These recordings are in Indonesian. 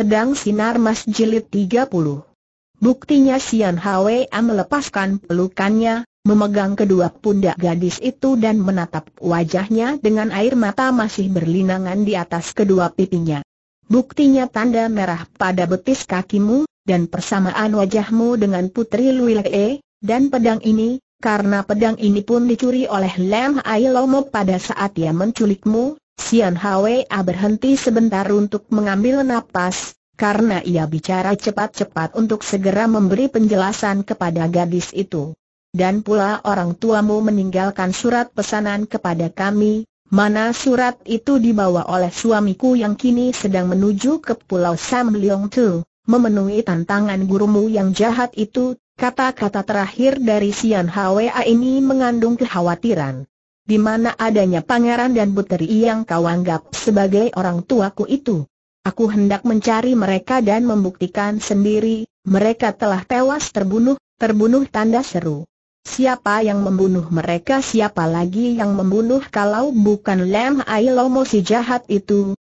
Pedang Sinar Mas Jilid 30 Buktinya Sian Hwa melepaskan pelukannya, memegang kedua pundak gadis itu dan menatap wajahnya dengan air mata masih berlinangan di atas kedua pipinya. Buktinya tanda merah pada betis kakimu, dan persamaan wajahmu dengan Putri Luilee, dan pedang ini, karena pedang ini pun dicuri oleh Lem Ailomo pada saat ia menculikmu, Sian Hwa berhenti sebentar untuk mengambil napas, karena ia bicara cepat-cepat untuk segera memberi penjelasan kepada gadis itu. Dan pula orang tuamu meninggalkan surat pesanan kepada kami, mana surat itu dibawa oleh suamiku yang kini sedang menuju ke Pulau Sam Leong Tu, memenuhi tantangan gurumu yang jahat itu, kata-kata terakhir dari Sian Hwa ini mengandung kekhawatiran di mana adanya pangeran dan puteri yang kau anggap sebagai orang tuaku itu. Aku hendak mencari mereka dan membuktikan sendiri, mereka telah tewas terbunuh, terbunuh tanda seru. Siapa yang membunuh mereka siapa lagi yang membunuh kalau bukan Lam Ailomo si jahat itu,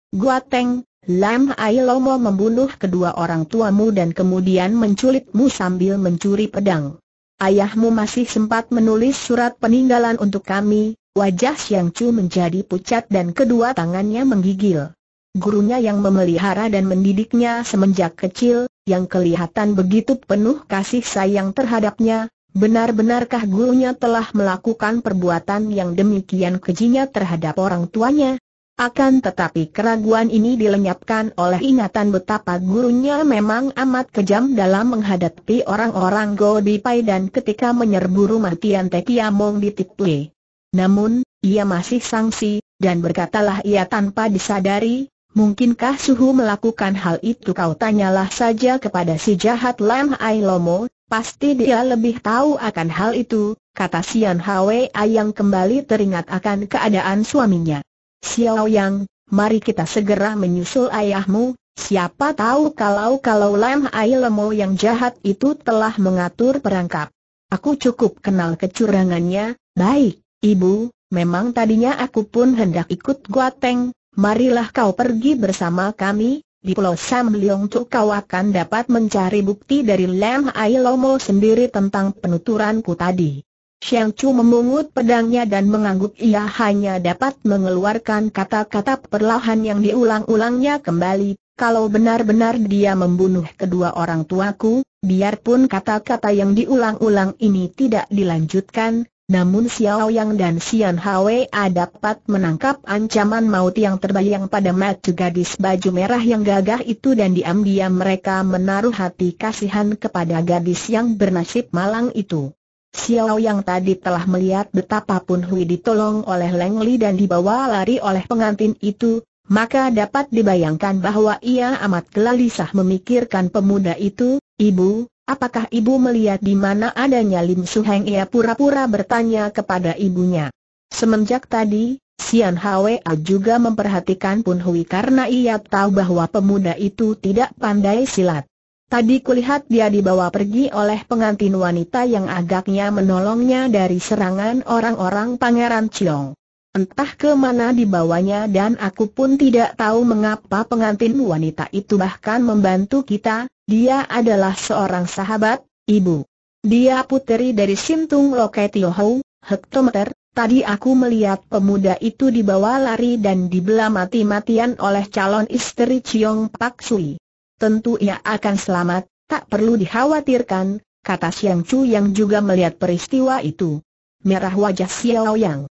Teng, Lam Ailomo membunuh kedua orang tuamu dan kemudian menculikmu sambil mencuri pedang. Ayahmu masih sempat menulis surat peninggalan untuk kami, Wajah Xiang Chu menjadi pucat dan kedua tangannya menggigil. Gurunya yang memelihara dan mendidiknya semenjak kecil, yang kelihatan begitu penuh kasih sayang terhadapnya, benar-benarkah gurunya telah melakukan perbuatan yang demikian kejinya terhadap orang tuanya? Akan tetapi keraguan ini dilenyapkan oleh ingatan betapa gurunya memang amat kejam dalam menghadapi orang-orang Go dan ketika menyerbu rumah Tian Te Kiamong di Tiple. Namun, ia masih sangsi, dan berkatalah ia tanpa disadari, mungkinkah suhu melakukan hal itu kau tanyalah saja kepada si jahat Lam Ai Lomo, pasti dia lebih tahu akan hal itu, kata Sian Hwa yang kembali teringat akan keadaan suaminya. Xiao Yang, mari kita segera menyusul ayahmu, siapa tahu kalau-kalau Lam Ai Lomo yang jahat itu telah mengatur perangkap. Aku cukup kenal kecurangannya, baik. Ibu, memang tadinya aku pun hendak ikut Guateng, marilah kau pergi bersama kami, di Pulau Sam Leong Cuk kau akan dapat mencari bukti dari Lam Ai Lomo sendiri tentang penuturanku tadi. Xiang Chu memungut pedangnya dan mengangguk ia hanya dapat mengeluarkan kata-kata perlahan yang diulang-ulangnya kembali, kalau benar-benar dia membunuh kedua orang tuaku, biarpun kata-kata yang diulang-ulang ini tidak dilanjutkan, namun Xiao Yang dan Xian Hwa dapat menangkap ancaman maut yang terbayang pada mata gadis baju merah yang gagah itu dan diam-diam mereka menaruh hati kasihan kepada gadis yang bernasib malang itu. Xiao Yang tadi telah melihat betapapun Hui ditolong oleh Leng Li dan dibawa lari oleh pengantin itu, maka dapat dibayangkan bahwa ia amat gelisah memikirkan pemuda itu, ibu, Apakah ibu melihat di mana adanya Lim Su Heng? Ia pura-pura bertanya kepada ibunya. Semenjak tadi, Sian Hwa juga memperhatikan Pun Hui karena ia tahu bahwa pemuda itu tidak pandai silat. Tadi kulihat dia dibawa pergi oleh pengantin wanita yang agaknya menolongnya dari serangan orang-orang Pangeran Chiong entah ke mana dibawanya dan aku pun tidak tahu mengapa pengantin wanita itu bahkan membantu kita, dia adalah seorang sahabat, ibu. Dia puteri dari Sintung Loke Tiohou, hektometer, tadi aku melihat pemuda itu dibawa lari dan dibela mati-matian oleh calon istri Chiong Pak Sui. Tentu ia akan selamat, tak perlu dikhawatirkan, kata Siang Chu yang juga melihat peristiwa itu. Merah wajah Xiao Yang.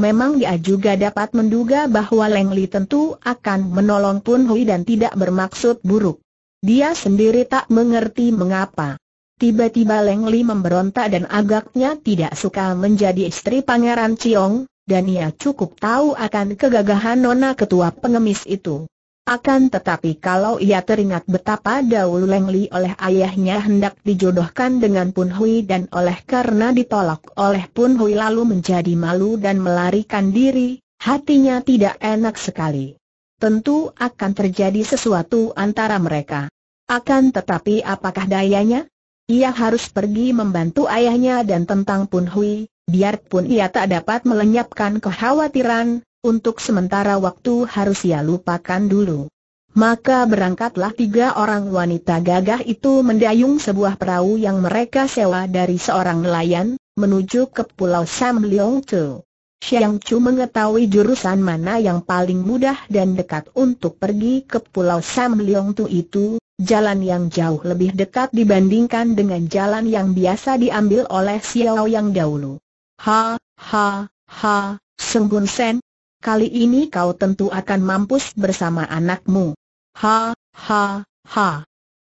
Memang dia juga dapat menduga bahwa Leng Li tentu akan menolong Pun Hui dan tidak bermaksud buruk. Dia sendiri tak mengerti mengapa. Tiba-tiba Leng Li memberontak dan agaknya tidak suka menjadi istri Pangeran Ciong, dan ia cukup tahu akan kegagahan Nona Ketua Pengemis itu. Akan tetapi kalau ia teringat betapa dahulu lengli oleh ayahnya hendak dijodohkan dengan Pun Hui dan oleh karena ditolak oleh Pun Hui lalu menjadi malu dan melarikan diri, hatinya tidak enak sekali. Tentu akan terjadi sesuatu antara mereka. Akan tetapi apakah dayanya? Ia harus pergi membantu ayahnya dan tentang Pun Hui, biarpun ia tak dapat melenyapkan kekhawatiran, untuk sementara waktu harus ia ya lupakan dulu. Maka berangkatlah tiga orang wanita gagah itu mendayung sebuah perahu yang mereka sewa dari seorang nelayan, menuju ke pulau Sam Leong Chu. Xiang Chu mengetahui jurusan mana yang paling mudah dan dekat untuk pergi ke pulau Sam Leong Chu itu, jalan yang jauh lebih dekat dibandingkan dengan jalan yang biasa diambil oleh Xiao yang dahulu. Ha, ha, ha, Senggun Sen, Kali ini kau tentu akan mampus bersama anakmu. Ha, ha, ha.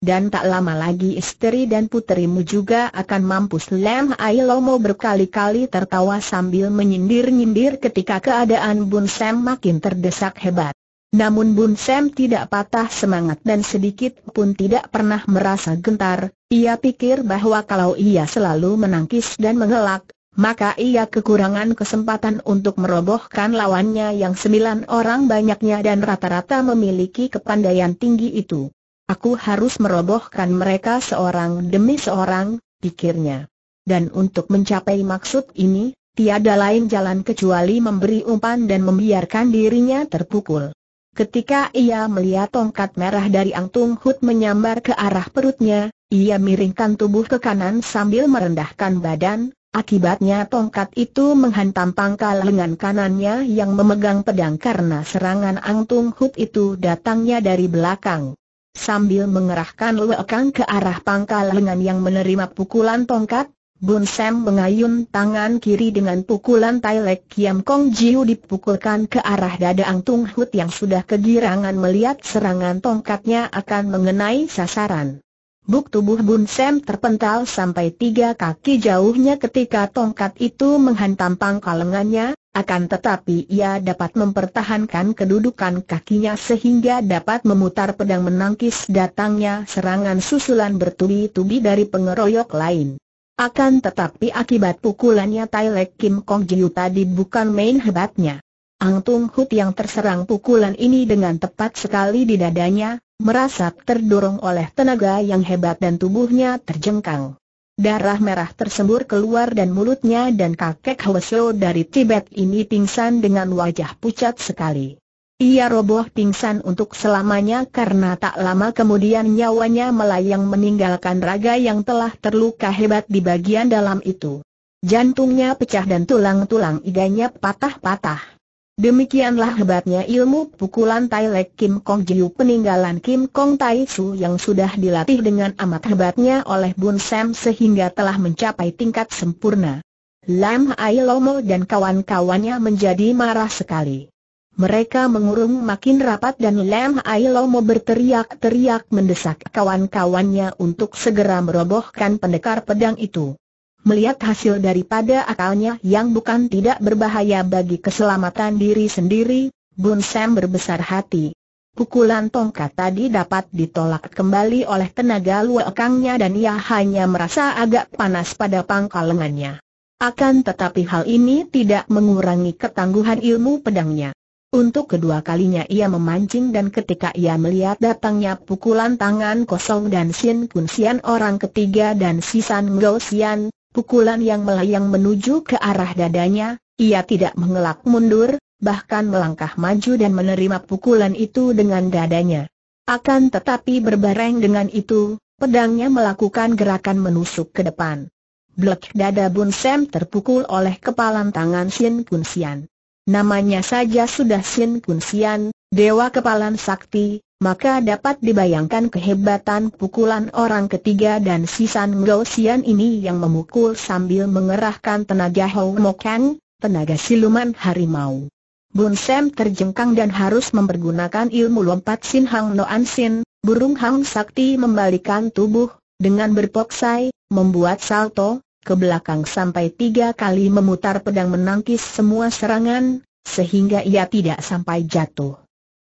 Dan tak lama lagi istri dan puterimu juga akan mampus Lem Ai Lomo berkali-kali tertawa sambil menyindir-nyindir ketika keadaan Bun Sam makin terdesak hebat. Namun Bun Sam tidak patah semangat dan sedikit pun tidak pernah merasa gentar, ia pikir bahwa kalau ia selalu menangkis dan mengelak, maka ia kekurangan kesempatan untuk merobohkan lawannya yang sembilan orang banyaknya dan rata-rata memiliki kepandaian tinggi itu. Aku harus merobohkan mereka seorang demi seorang, pikirnya. Dan untuk mencapai maksud ini, tiada lain jalan kecuali memberi umpan dan membiarkan dirinya terpukul. Ketika ia melihat tongkat merah dari Ang Tung Hut menyambar ke arah perutnya, ia miringkan tubuh ke kanan sambil merendahkan badan, Akibatnya tongkat itu menghantam pangkal lengan kanannya yang memegang pedang karena serangan Ang Tung Hut itu datangnya dari belakang. Sambil mengerahkan lekang ke arah pangkal lengan yang menerima pukulan tongkat, Bun Sam mengayun tangan kiri dengan pukulan Tai Lek Kiam Kong Jiu dipukulkan ke arah dada Ang Tung Hut yang sudah kegirangan melihat serangan tongkatnya akan mengenai sasaran. Buk tubuh Bun Sam terpental sampai tiga kaki jauhnya ketika tongkat itu menghantam pangkal lengannya, akan tetapi ia dapat mempertahankan kedudukan kakinya sehingga dapat memutar pedang menangkis datangnya serangan susulan bertubi-tubi dari pengeroyok lain. Akan tetapi akibat pukulannya Tai Lek Kim Kong Jiu tadi bukan main hebatnya. Ang Tung Hut yang terserang pukulan ini dengan tepat sekali di dadanya, merasa terdorong oleh tenaga yang hebat dan tubuhnya terjengkang. Darah merah tersembur keluar dan mulutnya dan kakek Hwasyo dari Tibet ini pingsan dengan wajah pucat sekali. Ia roboh pingsan untuk selamanya karena tak lama kemudian nyawanya melayang meninggalkan raga yang telah terluka hebat di bagian dalam itu. Jantungnya pecah dan tulang-tulang iganya patah-patah. Demikianlah hebatnya ilmu pukulan Tai Lek Kim Kong Jiu peninggalan Kim Kong Tai Su yang sudah dilatih dengan amat hebatnya oleh Bun Sam sehingga telah mencapai tingkat sempurna. Lam Ai Lomo dan kawan-kawannya menjadi marah sekali. Mereka mengurung makin rapat dan Lam Ai Lomo berteriak-teriak mendesak kawan-kawannya untuk segera merobohkan pendekar pedang itu melihat hasil daripada akalnya yang bukan tidak berbahaya bagi keselamatan diri sendiri, Bun Sam berbesar hati. Pukulan tongkat tadi dapat ditolak kembali oleh tenaga luakangnya dan ia hanya merasa agak panas pada pangkal lengannya. Akan tetapi hal ini tidak mengurangi ketangguhan ilmu pedangnya. Untuk kedua kalinya ia memancing dan ketika ia melihat datangnya pukulan tangan kosong dan Sin Kun Sian orang ketiga dan Sisan Ngo Sian, Pukulan yang melayang menuju ke arah dadanya, ia tidak mengelak mundur, bahkan melangkah maju dan menerima pukulan itu dengan dadanya. Akan tetapi berbareng dengan itu, pedangnya melakukan gerakan menusuk ke depan. Blek dada Bun Sam terpukul oleh kepalan tangan Shin Kun Sian. Namanya saja sudah Shin Kun Sian, Dewa Kepalan Sakti, maka dapat dibayangkan kehebatan pukulan orang ketiga dan sisan Ngosian ini yang memukul sambil mengerahkan tenaga Hou tenaga siluman harimau. Bun Sam terjengkang dan harus mempergunakan ilmu lompat Sin Hang Noan Sin, burung Hang Sakti membalikan tubuh, dengan berpoksai, membuat salto, ke belakang sampai tiga kali memutar pedang menangkis semua serangan, sehingga ia tidak sampai jatuh.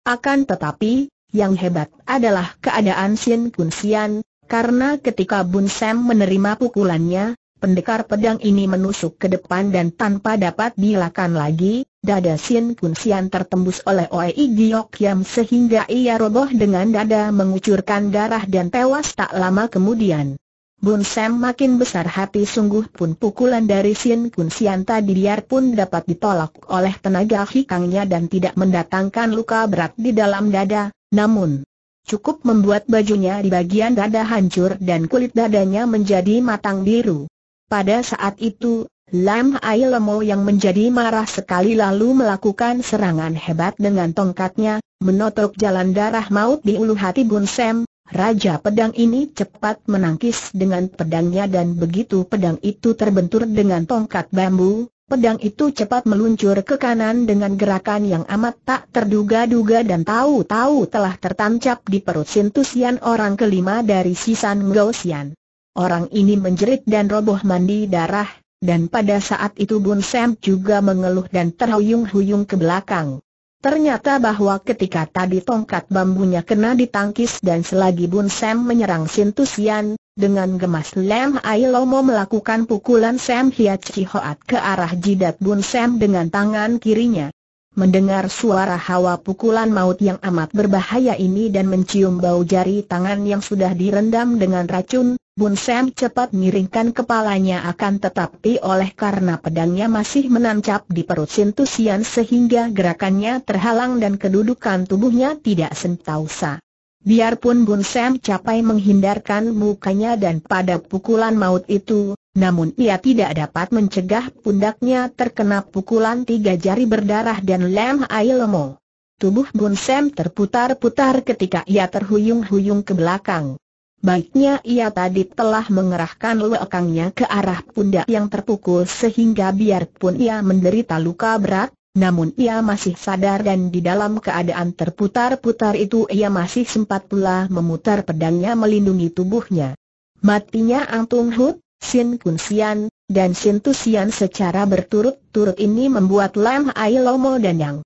Akan tetapi, yang hebat adalah keadaan Sin Kun Sian, karena ketika Bun Sam menerima pukulannya, pendekar pedang ini menusuk ke depan dan tanpa dapat dilakukan lagi, dada Sin Kun Sian tertembus oleh Oei Giok Yam sehingga ia roboh dengan dada mengucurkan darah dan tewas tak lama kemudian. Bun Sam makin besar hati sungguh pun pukulan dari Sin Kun Sian tadi biarpun dapat ditolak oleh tenaga hikangnya dan tidak mendatangkan luka berat di dalam dada, namun cukup membuat bajunya di bagian dada hancur dan kulit dadanya menjadi matang biru. Pada saat itu, Lam Ai Lemo yang menjadi marah sekali lalu melakukan serangan hebat dengan tongkatnya, menotok jalan darah maut di ulu hati Bun Sam, Raja pedang ini cepat menangkis dengan pedangnya dan begitu pedang itu terbentur dengan tongkat bambu, pedang itu cepat meluncur ke kanan dengan gerakan yang amat tak terduga-duga dan tahu-tahu telah tertancap di perut Sintusian orang kelima dari Sisan Ngosian. Orang ini menjerit dan roboh mandi darah, dan pada saat itu Bun Sam juga mengeluh dan terhuyung-huyung ke belakang. Ternyata bahwa ketika tadi tongkat bambunya kena ditangkis dan selagi Bun Sam menyerang Sintusian, dengan gemas Lem Ailomo melakukan pukulan Sam Hiat Chihoat ke arah jidat Bun Sam dengan tangan kirinya. Mendengar suara hawa pukulan maut yang amat berbahaya ini dan mencium bau jari tangan yang sudah direndam dengan racun, Bun Sam cepat miringkan kepalanya akan tetapi oleh karena pedangnya masih menancap di perut Sintusian sehingga gerakannya terhalang dan kedudukan tubuhnya tidak sentausa. Biarpun Bun Sam capai menghindarkan mukanya dan pada pukulan maut itu, namun ia tidak dapat mencegah pundaknya terkena pukulan tiga jari berdarah dan lem ailemo. Tubuh Bun Sam terputar-putar ketika ia terhuyung-huyung ke belakang. Baiknya ia tadi telah mengerahkan lekangnya ke arah pundak yang terpukul sehingga biarpun ia menderita luka berat, namun ia masih sadar dan di dalam keadaan terputar-putar itu ia masih sempat pula memutar pedangnya melindungi tubuhnya. Matinya Antung Hut, Sin Kun Sian, dan Sin Tu Sian secara berturut-turut ini membuat Lam Ai Lomo dan yang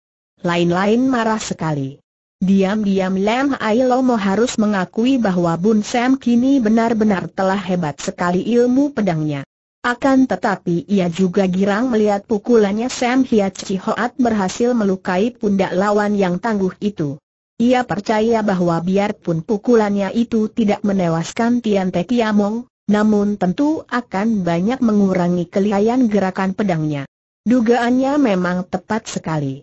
lain-lain marah sekali. Diam-diam Lam Ailomo harus mengakui bahwa Bun Sam kini benar-benar telah hebat sekali ilmu pedangnya. Akan tetapi ia juga girang melihat pukulannya Sam Hiat Cihoat berhasil melukai pundak lawan yang tangguh itu. Ia percaya bahwa biarpun pukulannya itu tidak menewaskan Tian Te Kiamong, namun tentu akan banyak mengurangi kelihayan gerakan pedangnya. Dugaannya memang tepat sekali.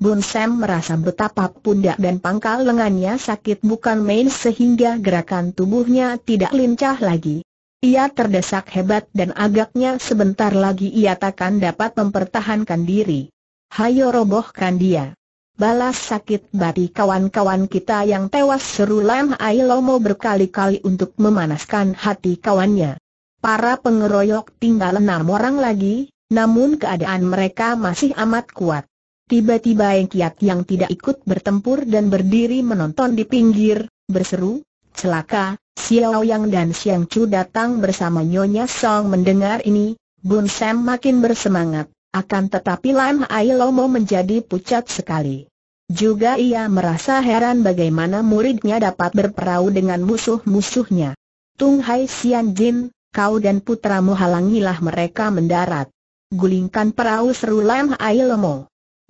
Bun Sam merasa betapa pundak dan pangkal lengannya sakit bukan main sehingga gerakan tubuhnya tidak lincah lagi. Ia terdesak hebat dan agaknya sebentar lagi ia takkan dapat mempertahankan diri. Hayo robohkan dia. Balas sakit bati kawan-kawan kita yang tewas seru Lam Ailomo berkali-kali untuk memanaskan hati kawannya. Para pengeroyok tinggal enam orang lagi, namun keadaan mereka masih amat kuat. Tiba-tiba yang kiat yang tidak ikut bertempur dan berdiri menonton di pinggir, berseru, celaka, Xiao Yang dan Xiang Chu datang bersama Nyonya Song mendengar ini, Bun Sam makin bersemangat, akan tetapi Lam Ai Lomo menjadi pucat sekali. Juga ia merasa heran bagaimana muridnya dapat berperahu dengan musuh-musuhnya. Tung Hai Xian Jin, kau dan putramu halangilah mereka mendarat. Gulingkan perahu seru Lam Ai Lomo.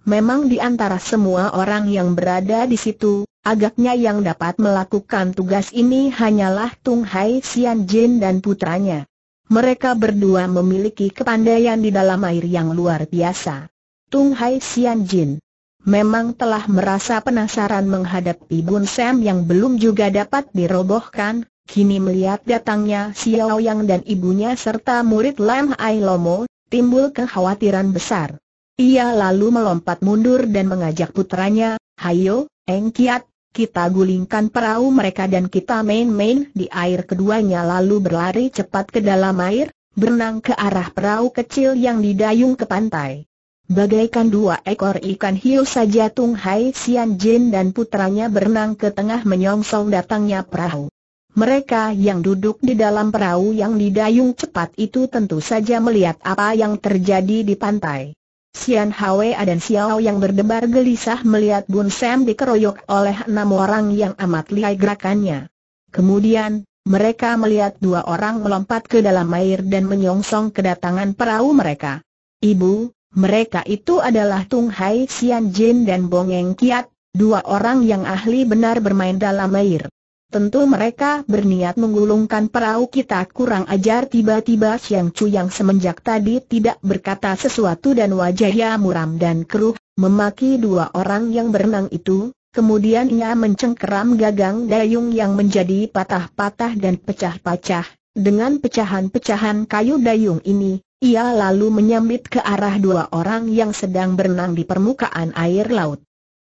Memang di antara semua orang yang berada di situ, agaknya yang dapat melakukan tugas ini hanyalah Tung Hai Xian Jin dan putranya. Mereka berdua memiliki kepandaian di dalam air yang luar biasa. Tung Hai Xian Jin memang telah merasa penasaran menghadapi Bun Sam yang belum juga dapat dirobohkan, kini melihat datangnya Xiao Yang dan ibunya serta murid Lam Ai Lomo, timbul kekhawatiran besar. Ia lalu melompat mundur dan mengajak putranya, Hayo, Enkiat, kita gulingkan perahu mereka dan kita main-main di air keduanya lalu berlari cepat ke dalam air, berenang ke arah perahu kecil yang didayung ke pantai. Bagaikan dua ekor ikan hiu saja Tung Hai Sian Jin dan putranya berenang ke tengah menyongsong datangnya perahu. Mereka yang duduk di dalam perahu yang didayung cepat itu tentu saja melihat apa yang terjadi di pantai. Sian Hwa dan Xiao yang berdebar gelisah melihat Bun Sam dikeroyok oleh enam orang yang amat lihai gerakannya. Kemudian, mereka melihat dua orang melompat ke dalam air dan menyongsong kedatangan perahu mereka. Ibu, mereka itu adalah Tung Hai Sian Jin dan Bongeng Kiat, dua orang yang ahli benar bermain dalam air. Tentu mereka berniat menggulungkan perahu kita kurang ajar tiba-tiba Siang Chu yang semenjak tadi tidak berkata sesuatu dan wajahnya muram dan keruh, memaki dua orang yang berenang itu, kemudian ia mencengkeram gagang dayung yang menjadi patah-patah dan pecah-pecah. Dengan pecahan-pecahan kayu dayung ini, ia lalu menyambit ke arah dua orang yang sedang berenang di permukaan air laut.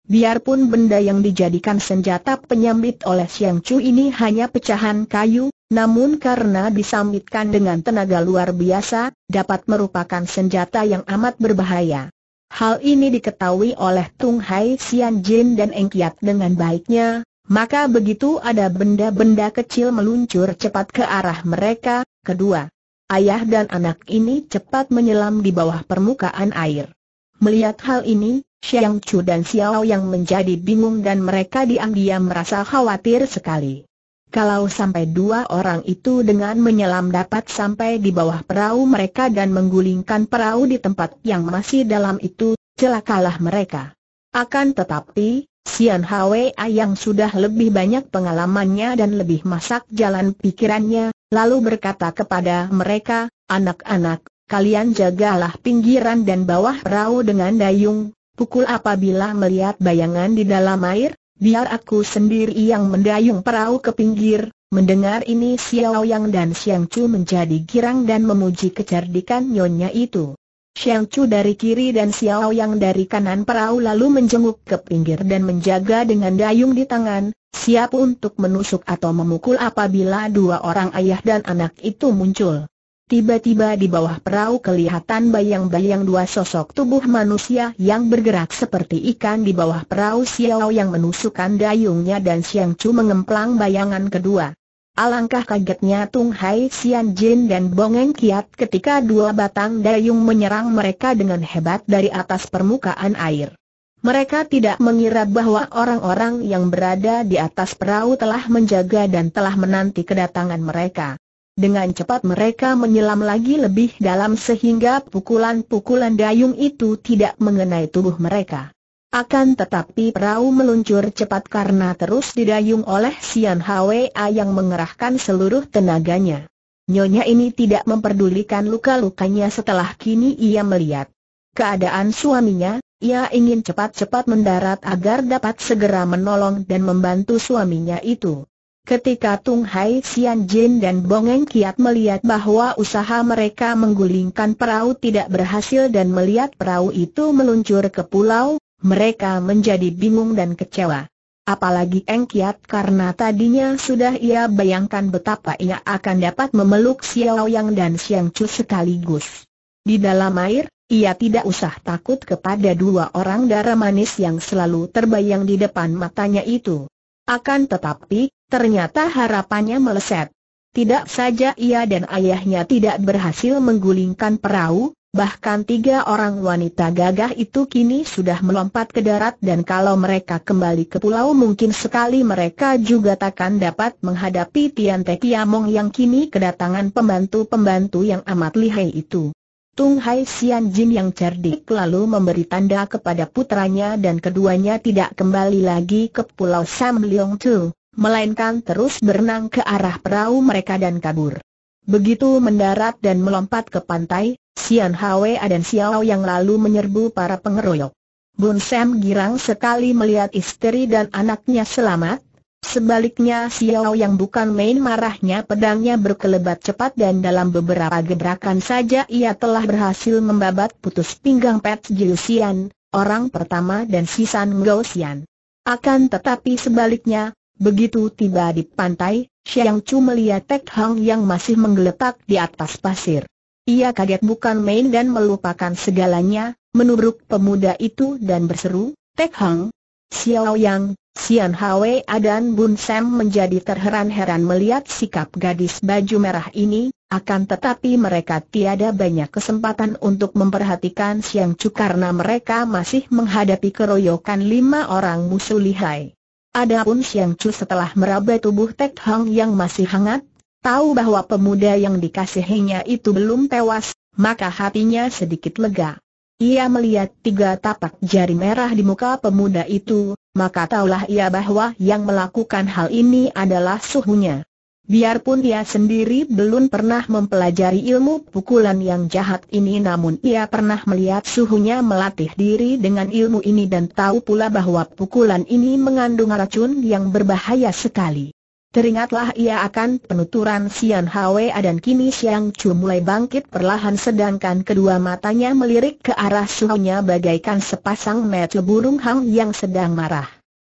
Biarpun benda yang dijadikan senjata penyambit oleh Siang Chu ini hanya pecahan kayu, namun karena disambitkan dengan tenaga luar biasa, dapat merupakan senjata yang amat berbahaya. Hal ini diketahui oleh Tung Hai Xian Jin dan Eng Kiat dengan baiknya, maka begitu ada benda-benda kecil meluncur cepat ke arah mereka, kedua. Ayah dan anak ini cepat menyelam di bawah permukaan air. Melihat hal ini, Xiang Chu dan Xiao yang menjadi bingung dan mereka diam-diam merasa khawatir sekali. Kalau sampai dua orang itu dengan menyelam dapat sampai di bawah perahu mereka dan menggulingkan perahu di tempat yang masih dalam itu, celakalah mereka. Akan tetapi, Sian Hwa yang sudah lebih banyak pengalamannya dan lebih masak jalan pikirannya, lalu berkata kepada mereka, anak-anak, kalian jagalah pinggiran dan bawah perahu dengan dayung, pukul apabila melihat bayangan di dalam air, biar aku sendiri yang mendayung perahu ke pinggir, mendengar ini Xiao Yang dan Xiang Chu menjadi girang dan memuji kecerdikan nyonya itu. Xiang Chu dari kiri dan Xiao Yang dari kanan perahu lalu menjenguk ke pinggir dan menjaga dengan dayung di tangan, siap untuk menusuk atau memukul apabila dua orang ayah dan anak itu muncul. Tiba-tiba di bawah perahu kelihatan bayang-bayang dua sosok tubuh manusia yang bergerak seperti ikan di bawah perahu Xiao yang menusukkan dayungnya dan Xiang Chu mengemplang bayangan kedua. Alangkah kagetnya Tung Hai Xian Jin dan Bongeng Kiat ketika dua batang dayung menyerang mereka dengan hebat dari atas permukaan air. Mereka tidak mengira bahwa orang-orang yang berada di atas perahu telah menjaga dan telah menanti kedatangan mereka. Dengan cepat mereka menyelam lagi lebih dalam sehingga pukulan-pukulan dayung itu tidak mengenai tubuh mereka. Akan tetapi perahu meluncur cepat karena terus didayung oleh Sian Hwa yang mengerahkan seluruh tenaganya. Nyonya ini tidak memperdulikan luka-lukanya setelah kini ia melihat keadaan suaminya, ia ingin cepat-cepat mendarat agar dapat segera menolong dan membantu suaminya itu. Ketika Tung Hai Xian Jin dan Bongeng Kiat melihat bahwa usaha mereka menggulingkan perahu tidak berhasil dan melihat perahu itu meluncur ke pulau, mereka menjadi bingung dan kecewa. Apalagi Eng Kiat karena tadinya sudah ia bayangkan betapa ia akan dapat memeluk Xiao Yang dan Xiang Chu sekaligus. Di dalam air, ia tidak usah takut kepada dua orang darah manis yang selalu terbayang di depan matanya itu. Akan tetapi, Ternyata harapannya meleset. Tidak saja ia dan ayahnya tidak berhasil menggulingkan perahu, bahkan tiga orang wanita gagah itu kini sudah melompat ke darat dan kalau mereka kembali ke pulau mungkin sekali mereka juga takkan dapat menghadapi Tian Te Kiamong yang kini kedatangan pembantu-pembantu yang amat lihai itu. Tung Hai Xian Jin yang cerdik lalu memberi tanda kepada putranya dan keduanya tidak kembali lagi ke pulau Sam Leong Tu melainkan terus berenang ke arah perahu mereka dan kabur. Begitu mendarat dan melompat ke pantai, Sian Hwe dan Xiao yang lalu menyerbu para pengeroyok. Bun Sam girang sekali melihat istri dan anaknya selamat, sebaliknya Xiao yang bukan main marahnya pedangnya berkelebat cepat dan dalam beberapa gebrakan saja ia telah berhasil membabat putus pinggang Pet Jiu Sian, orang pertama dan Sisan Gao Sian. Akan tetapi sebaliknya, Begitu tiba di pantai, Xiang Chu melihat Tek Hang yang masih menggeletak di atas pasir. Ia kaget bukan main dan melupakan segalanya, menubruk pemuda itu dan berseru, Tek Hang, Xiao Yang, Xian Hwe dan Bun Sam menjadi terheran-heran melihat sikap gadis baju merah ini, akan tetapi mereka tiada banyak kesempatan untuk memperhatikan Xiang Chu karena mereka masih menghadapi keroyokan lima orang musuh lihai. Adapun Xiang Chu setelah meraba tubuh Tek Hang yang masih hangat, tahu bahwa pemuda yang dikasihinya itu belum tewas, maka hatinya sedikit lega. Ia melihat tiga tapak jari merah di muka pemuda itu, maka taulah ia bahwa yang melakukan hal ini adalah suhunya. Biarpun ia sendiri belum pernah mempelajari ilmu pukulan yang jahat ini namun ia pernah melihat suhunya melatih diri dengan ilmu ini dan tahu pula bahwa pukulan ini mengandung racun yang berbahaya sekali. Teringatlah ia akan penuturan Sian Hwa dan kini Siang Chu mulai bangkit perlahan sedangkan kedua matanya melirik ke arah suhunya bagaikan sepasang mata burung hang yang sedang marah.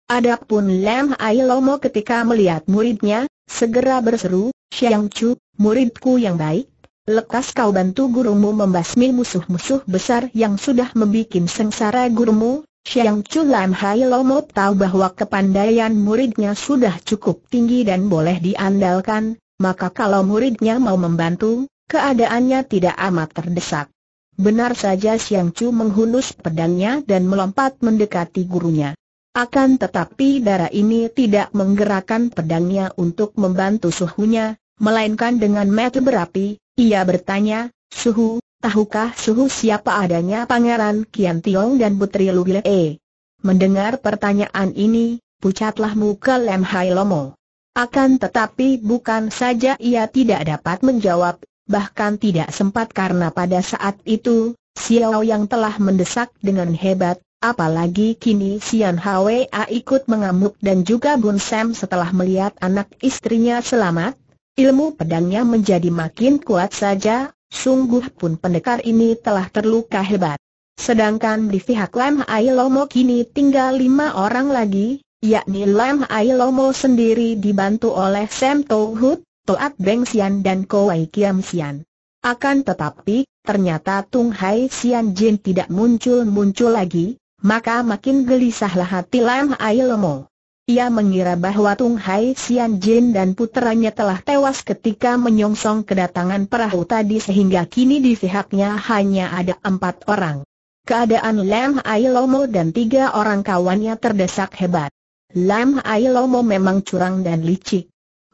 Adapun Lam Ai ketika melihat muridnya, Segera berseru, Xiang Chu, muridku yang baik, lekas kau bantu gurumu membasmi musuh-musuh besar yang sudah membuat sengsara gurumu. Xiang Chu Lam Hai Lomot tahu bahwa kepandaian muridnya sudah cukup tinggi dan boleh diandalkan, maka kalau muridnya mau membantu, keadaannya tidak amat terdesak. Benar saja Xiang Chu menghunus pedangnya dan melompat mendekati gurunya. Akan tetapi darah ini tidak menggerakkan pedangnya untuk membantu suhunya, melainkan dengan mata berapi, ia bertanya, Suhu, tahukah Suhu siapa adanya Pangeran Kian Tiong dan Putri Lubile? Eh, mendengar pertanyaan ini, pucatlah muka Lem Hai Lomo. Akan tetapi bukan saja ia tidak dapat menjawab, bahkan tidak sempat karena pada saat itu, Xiao yang telah mendesak dengan hebat, Apalagi kini Sian Hwa ikut mengamuk dan juga Bun Sam setelah melihat anak istrinya selamat, ilmu pedangnya menjadi makin kuat saja, sungguh pun pendekar ini telah terluka hebat. Sedangkan di pihak Lam Ai Lomo kini tinggal lima orang lagi, yakni Lam Ai Lomo sendiri dibantu oleh Sam To Hood, Toat Beng Sian dan Kowai Kiam Sian. Akan tetapi, ternyata Tung Hai Sian Jin tidak muncul-muncul lagi, maka makin gelisahlah hati Lam Ailomo. Ia mengira bahwa Tung Hai Xian Jin dan puteranya telah tewas ketika menyongsong kedatangan perahu tadi sehingga kini di pihaknya hanya ada empat orang. Keadaan Lam Ailomo dan tiga orang kawannya terdesak hebat. Lam Ailomo memang curang dan licik.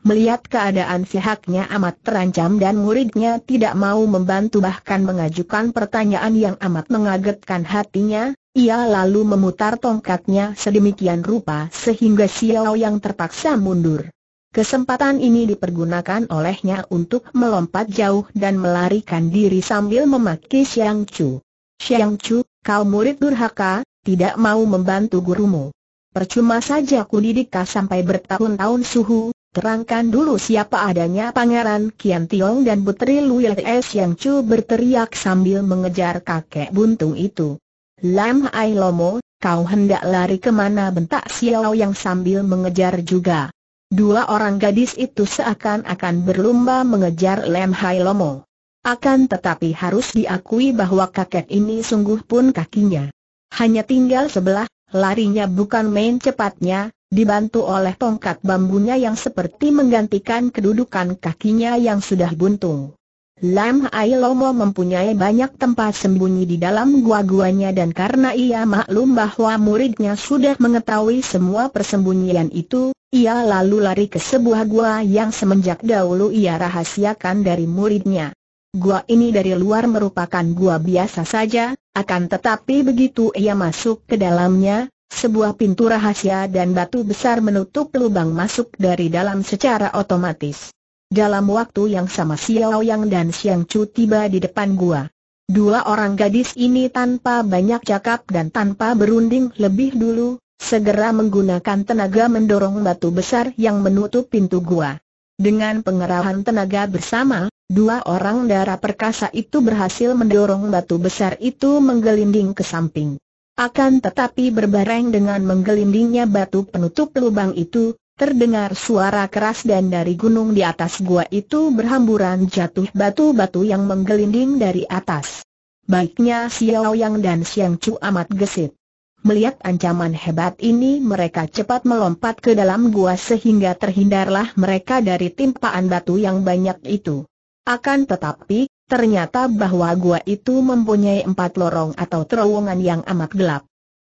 Melihat keadaan pihaknya amat terancam dan muridnya tidak mau membantu bahkan mengajukan pertanyaan yang amat mengagetkan hatinya, ia lalu memutar tongkatnya sedemikian rupa sehingga Xiao yang terpaksa mundur. Kesempatan ini dipergunakan olehnya untuk melompat jauh dan melarikan diri sambil memaki Xiang Chu. Xiang Chu, kau murid durhaka, tidak mau membantu gurumu. Percuma saja ku didik kau sampai bertahun-tahun suhu, terangkan dulu siapa adanya Pangeran Kian Tiong dan Putri Lu Es Yang Chu berteriak sambil mengejar kakek buntung itu. Lam Hai Lomo, kau hendak lari kemana bentak Xiao yang sambil mengejar juga. Dua orang gadis itu seakan-akan berlumba mengejar Lam Hai Lomo. Akan tetapi harus diakui bahwa kakek ini sungguh pun kakinya. Hanya tinggal sebelah, larinya bukan main cepatnya, dibantu oleh tongkat bambunya yang seperti menggantikan kedudukan kakinya yang sudah buntung. Lam Hai Lomo mempunyai banyak tempat sembunyi di dalam gua-guanya dan karena ia maklum bahwa muridnya sudah mengetahui semua persembunyian itu, ia lalu lari ke sebuah gua yang semenjak dahulu ia rahasiakan dari muridnya. Gua ini dari luar merupakan gua biasa saja, akan tetapi begitu ia masuk ke dalamnya, sebuah pintu rahasia dan batu besar menutup lubang masuk dari dalam secara otomatis. Dalam waktu yang sama Xiao Yang dan Xiang Chu tiba di depan gua. Dua orang gadis ini tanpa banyak cakap dan tanpa berunding lebih dulu, segera menggunakan tenaga mendorong batu besar yang menutup pintu gua. Dengan pengerahan tenaga bersama, dua orang darah perkasa itu berhasil mendorong batu besar itu menggelinding ke samping. Akan tetapi berbareng dengan menggelindingnya batu penutup lubang itu, Terdengar suara keras dan dari gunung di atas gua itu berhamburan jatuh batu-batu yang menggelinding dari atas. Baiknya Xiao Yang dan Xiang Chu amat gesit. Melihat ancaman hebat ini mereka cepat melompat ke dalam gua sehingga terhindarlah mereka dari timpaan batu yang banyak itu. Akan tetapi, ternyata bahwa gua itu mempunyai empat lorong atau terowongan yang amat gelap.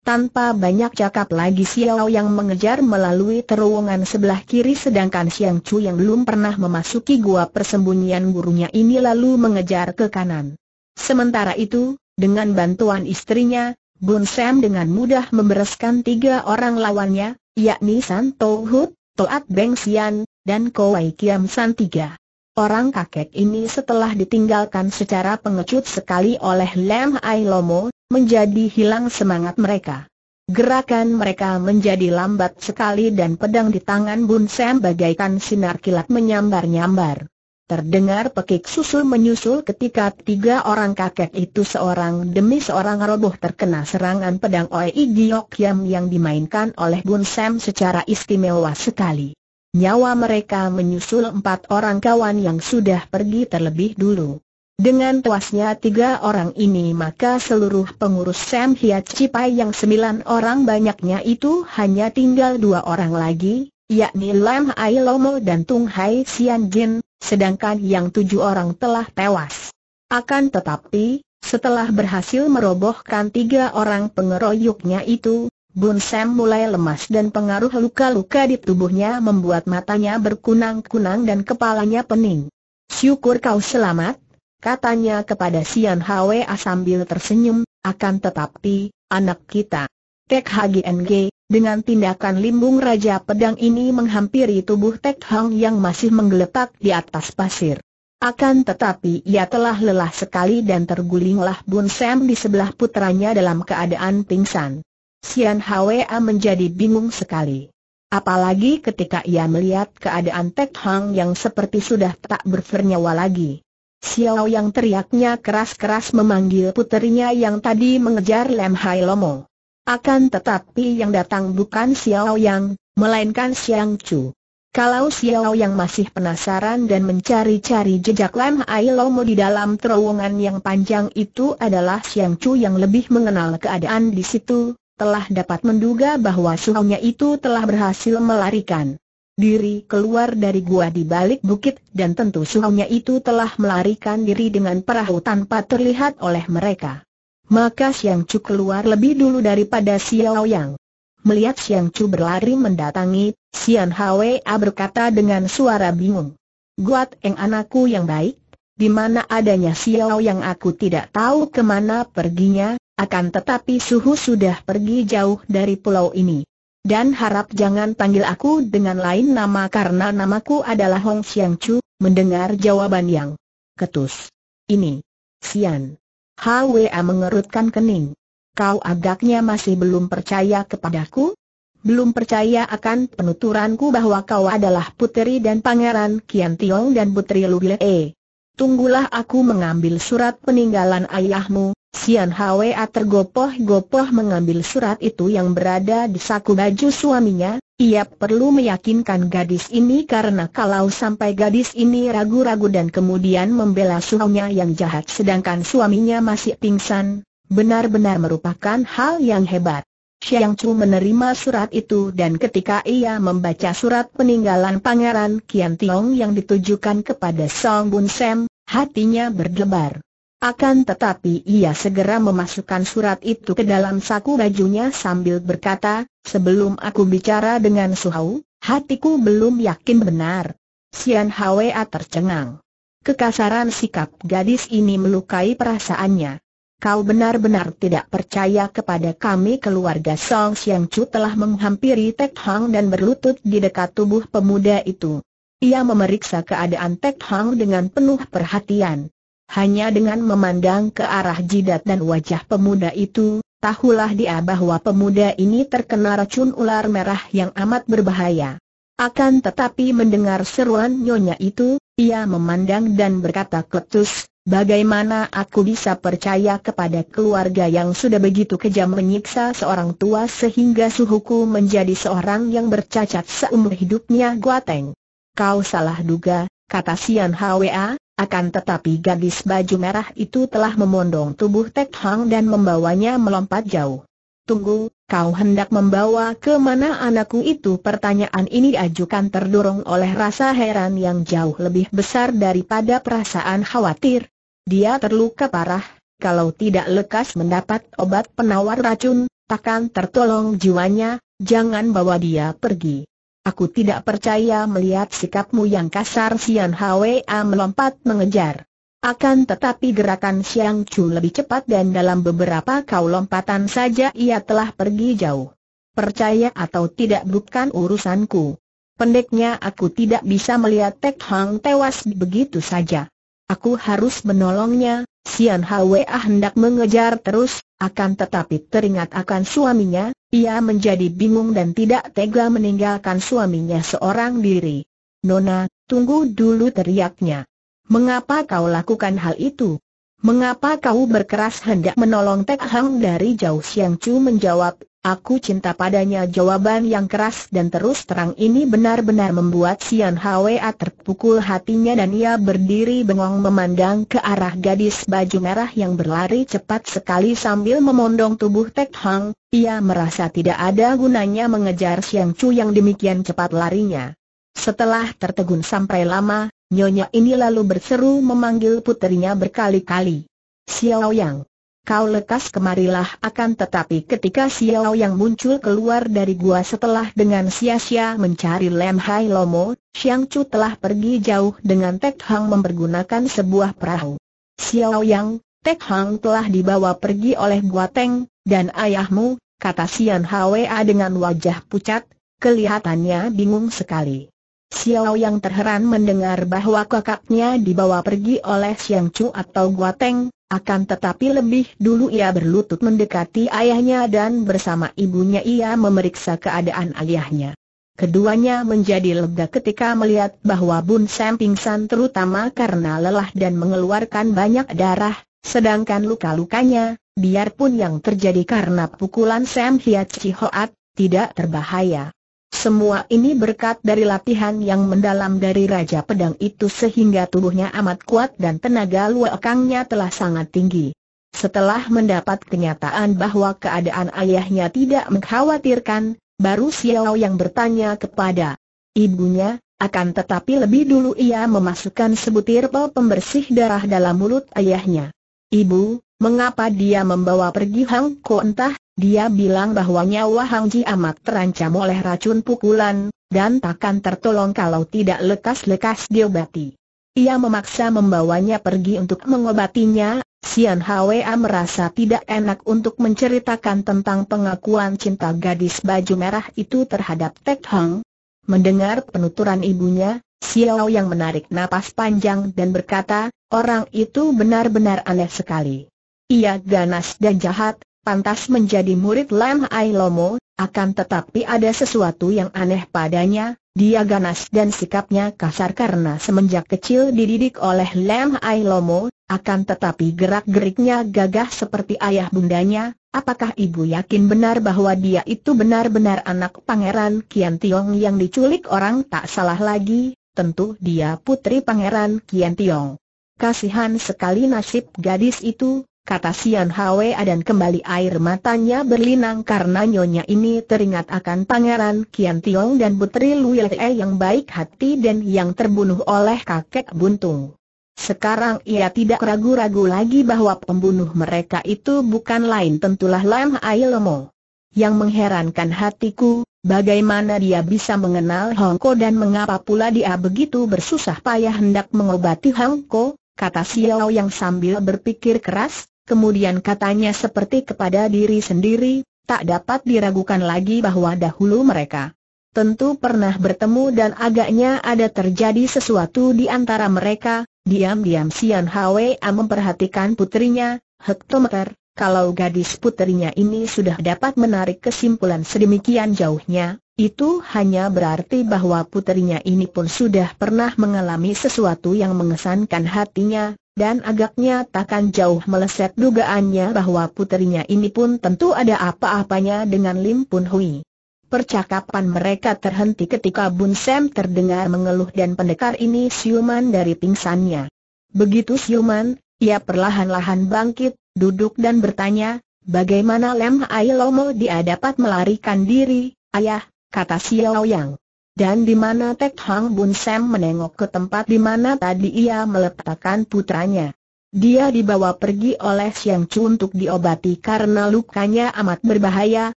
Tanpa banyak cakap lagi Xiao yang mengejar melalui terowongan sebelah kiri sedangkan Xiang Chu yang belum pernah memasuki gua persembunyian gurunya ini lalu mengejar ke kanan. Sementara itu, dengan bantuan istrinya, Bun Sam dengan mudah membereskan tiga orang lawannya, yakni San Tou Hut, Toat Beng Xian, dan Kowai Kiam San tiga. Orang kakek ini setelah ditinggalkan secara pengecut sekali oleh Lam Ai Lomo, menjadi hilang semangat mereka. Gerakan mereka menjadi lambat sekali dan pedang di tangan Bun Sam bagaikan sinar kilat menyambar-nyambar. Terdengar pekik susul menyusul ketika tiga orang kakek itu seorang demi seorang roboh terkena serangan pedang Oi Giok Yam yang dimainkan oleh Bun Sam secara istimewa sekali. Nyawa mereka menyusul empat orang kawan yang sudah pergi terlebih dulu. Dengan tuasnya tiga orang ini maka seluruh pengurus Sam Hiat Cipai yang sembilan orang banyaknya itu hanya tinggal dua orang lagi, yakni Lam Ai Lomo dan Tung Hai Sian Jin, sedangkan yang tujuh orang telah tewas. Akan tetapi, setelah berhasil merobohkan tiga orang pengeroyoknya itu, Bun Sam mulai lemas dan pengaruh luka-luka di tubuhnya membuat matanya berkunang-kunang dan kepalanya pening. Syukur kau selamat, katanya kepada Sian Hwa sambil tersenyum, akan tetapi, anak kita, Tek HGNG, dengan tindakan limbung Raja Pedang ini menghampiri tubuh Tek Hang yang masih menggeletak di atas pasir. Akan tetapi ia telah lelah sekali dan tergulinglah Bun Sam di sebelah putranya dalam keadaan pingsan. Sian Hwa menjadi bingung sekali. Apalagi ketika ia melihat keadaan Tek Hang yang seperti sudah tak bernyawa lagi. Xiao yang teriaknya keras-keras memanggil puterinya yang tadi mengejar Lem Hai Lomo. Akan tetapi yang datang bukan Xiao yang, melainkan Xiang Chu. Kalau Xiao yang masih penasaran dan mencari-cari jejak Lem Hai Lomo di dalam terowongan yang panjang itu adalah Xiang Chu yang lebih mengenal keadaan di situ, telah dapat menduga bahwa suhunya itu telah berhasil melarikan diri keluar dari gua di balik bukit dan tentu suhunya itu telah melarikan diri dengan perahu tanpa terlihat oleh mereka. Maka Siang Chu keluar lebih dulu daripada Xiao Yang. Melihat Siang Chu berlari mendatangi, Sian Hwa berkata dengan suara bingung. Guat Eng anakku yang baik, di mana adanya Xiao Yang aku tidak tahu kemana perginya, akan tetapi Suhu sudah pergi jauh dari pulau ini. Dan harap jangan panggil aku dengan lain nama karena namaku adalah Hong Xiang Chu, mendengar jawaban yang ketus. Ini, Xian. HWA mengerutkan kening. Kau agaknya masih belum percaya kepadaku? Belum percaya akan penuturanku bahwa kau adalah puteri dan pangeran Kian Tiong dan putri Lu Lee. Tunggulah aku mengambil surat peninggalan ayahmu, Sian Hwa tergopoh-gopoh mengambil surat itu yang berada di saku baju suaminya, ia perlu meyakinkan gadis ini karena kalau sampai gadis ini ragu-ragu dan kemudian membela suaminya yang jahat sedangkan suaminya masih pingsan, benar-benar merupakan hal yang hebat. Xiang Chu menerima surat itu dan ketika ia membaca surat peninggalan Pangeran Kian Tiong yang ditujukan kepada Song Bun Sam, hatinya berdebar. Akan tetapi ia segera memasukkan surat itu ke dalam saku bajunya sambil berkata, sebelum aku bicara dengan Suhau, hatiku belum yakin benar. Sian Hwa tercengang. Kekasaran sikap gadis ini melukai perasaannya. Kau benar-benar tidak percaya kepada kami keluarga Song Xiang Chu telah menghampiri Tek Hang dan berlutut di dekat tubuh pemuda itu. Ia memeriksa keadaan Tek Hang dengan penuh perhatian. Hanya dengan memandang ke arah jidat dan wajah pemuda itu, tahulah dia bahwa pemuda ini terkena racun ular merah yang amat berbahaya. Akan tetapi mendengar seruan nyonya itu, ia memandang dan berkata ketus, bagaimana aku bisa percaya kepada keluarga yang sudah begitu kejam menyiksa seorang tua sehingga suhuku menjadi seorang yang bercacat seumur hidupnya Guateng. Kau salah duga, kata Sian Hwa, akan tetapi gadis baju merah itu telah memondong tubuh Tek Hang dan membawanya melompat jauh. Tunggu, kau hendak membawa ke mana anakku itu? Pertanyaan ini diajukan terdorong oleh rasa heran yang jauh lebih besar daripada perasaan khawatir. Dia terluka parah, kalau tidak lekas mendapat obat penawar racun, takkan tertolong jiwanya, jangan bawa dia pergi. Aku tidak percaya melihat sikapmu yang kasar Sian Hwa melompat mengejar. Akan tetapi gerakan Siang Chu lebih cepat dan dalam beberapa kau lompatan saja ia telah pergi jauh. Percaya atau tidak bukan urusanku. Pendeknya aku tidak bisa melihat Tek Hang tewas begitu saja. Aku harus menolongnya, Sian Hwa hendak mengejar terus, akan tetapi teringat akan suaminya, ia menjadi bingung dan tidak tega meninggalkan suaminya seorang diri. Nona, tunggu dulu teriaknya. Mengapa kau lakukan hal itu? Mengapa kau berkeras hendak menolong Tek Hang dari jauh Siang Chu menjawab, aku cinta padanya jawaban yang keras dan terus terang ini benar-benar membuat Sian Hwa terpukul hatinya dan ia berdiri bengong memandang ke arah gadis baju merah yang berlari cepat sekali sambil memondong tubuh Tek Hang, ia merasa tidak ada gunanya mengejar Siang Chu yang demikian cepat larinya. Setelah tertegun sampai lama, Nyonya ini lalu berseru memanggil puterinya berkali-kali. Xiao Yang, kau lekas kemarilah akan tetapi ketika Xiao Yang muncul keluar dari gua setelah dengan sia-sia mencari Lem Hai Lomo, Xiang Chu telah pergi jauh dengan Tek Hang mempergunakan sebuah perahu. Xiao Yang, Tek Hang telah dibawa pergi oleh Gua Teng, dan ayahmu, kata Sian Hwa dengan wajah pucat, kelihatannya bingung sekali. Xiao yang terheran mendengar bahwa kakaknya dibawa pergi oleh Xiang Chu atau Gua Teng, akan tetapi lebih dulu ia berlutut mendekati ayahnya dan bersama ibunya ia memeriksa keadaan ayahnya. Keduanya menjadi lega ketika melihat bahwa Bun Sam pingsan terutama karena lelah dan mengeluarkan banyak darah, sedangkan luka-lukanya, biarpun yang terjadi karena pukulan Sam Hiat Chihoat, tidak terbahaya. Semua ini berkat dari latihan yang mendalam dari Raja Pedang itu sehingga tubuhnya amat kuat dan tenaga luakangnya telah sangat tinggi. Setelah mendapat kenyataan bahwa keadaan ayahnya tidak mengkhawatirkan, baru Xiao yang bertanya kepada ibunya, akan tetapi lebih dulu ia memasukkan sebutir pel pembersih darah dalam mulut ayahnya. Ibu, Mengapa dia membawa pergi Hang Ko entah, dia bilang bahwa nyawa Hang Ji amat terancam oleh racun pukulan, dan takkan tertolong kalau tidak lekas-lekas diobati. Ia memaksa membawanya pergi untuk mengobatinya, Sian Hwa merasa tidak enak untuk menceritakan tentang pengakuan cinta gadis baju merah itu terhadap Tek Hang. Mendengar penuturan ibunya, Xiao yang menarik napas panjang dan berkata, orang itu benar-benar aneh sekali. Ia ganas dan jahat, pantas menjadi murid Lam Ai Lomo, akan tetapi ada sesuatu yang aneh padanya, dia ganas dan sikapnya kasar karena semenjak kecil dididik oleh Lam Ai Lomo, akan tetapi gerak-geriknya gagah seperti ayah bundanya, apakah ibu yakin benar bahwa dia itu benar-benar anak pangeran Kian Tiong yang diculik orang tak salah lagi, tentu dia putri pangeran Kian Tiong. Kasihan sekali nasib gadis itu, kata Sian Hwa dan kembali air matanya berlinang karena nyonya ini teringat akan pangeran Kian Tiong dan putri Luilie yang baik hati dan yang terbunuh oleh kakek buntung. Sekarang ia tidak ragu-ragu lagi bahwa pembunuh mereka itu bukan lain tentulah Lam Ai Lemo. Yang mengherankan hatiku, bagaimana dia bisa mengenal Hongko dan mengapa pula dia begitu bersusah payah hendak mengobati Hongko, kata Xiao yang sambil berpikir keras, Kemudian katanya seperti kepada diri sendiri, tak dapat diragukan lagi bahwa dahulu mereka tentu pernah bertemu dan agaknya ada terjadi sesuatu di antara mereka. Diam-diam Sian Hwa memperhatikan putrinya, hektometer, kalau gadis putrinya ini sudah dapat menarik kesimpulan sedemikian jauhnya, itu hanya berarti bahwa putrinya ini pun sudah pernah mengalami sesuatu yang mengesankan hatinya, dan agaknya takkan jauh meleset dugaannya bahwa puterinya ini pun tentu ada apa-apanya dengan Lim Pun Hui. Percakapan mereka terhenti ketika Bun Sam terdengar mengeluh dan pendekar ini siuman dari pingsannya. Begitu siuman, ia perlahan-lahan bangkit, duduk dan bertanya, bagaimana Lem Ailomo Lomo dia dapat melarikan diri, ayah, kata Xiao Yang dan di mana Tek Hang Bun Sam menengok ke tempat di mana tadi ia meletakkan putranya. Dia dibawa pergi oleh Siang Chu untuk diobati karena lukanya amat berbahaya,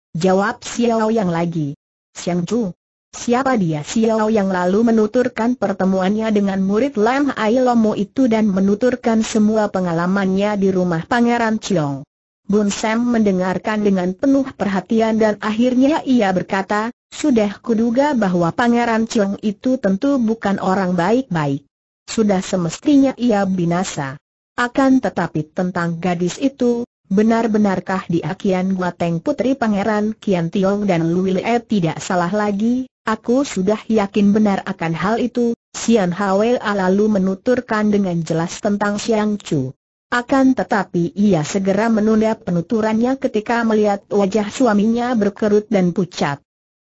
jawab Xiao Yang lagi. Siang Chu, siapa dia Xiao Yang lalu menuturkan pertemuannya dengan murid Lam Ai Lomo itu dan menuturkan semua pengalamannya di rumah Pangeran Chiong. Bun Sam mendengarkan dengan penuh perhatian dan akhirnya ia berkata, sudah kuduga bahwa Pangeran Chiong itu tentu bukan orang baik-baik. Sudah semestinya ia binasa. Akan tetapi tentang gadis itu, benar-benarkah dia Kian Guateng putri Pangeran Kian Tiong dan Lui Le tidak salah lagi? Aku sudah yakin benar akan hal itu, Sian Hwea lalu menuturkan dengan jelas tentang Xiang Chu. Akan tetapi ia segera menunda penuturannya ketika melihat wajah suaminya berkerut dan pucat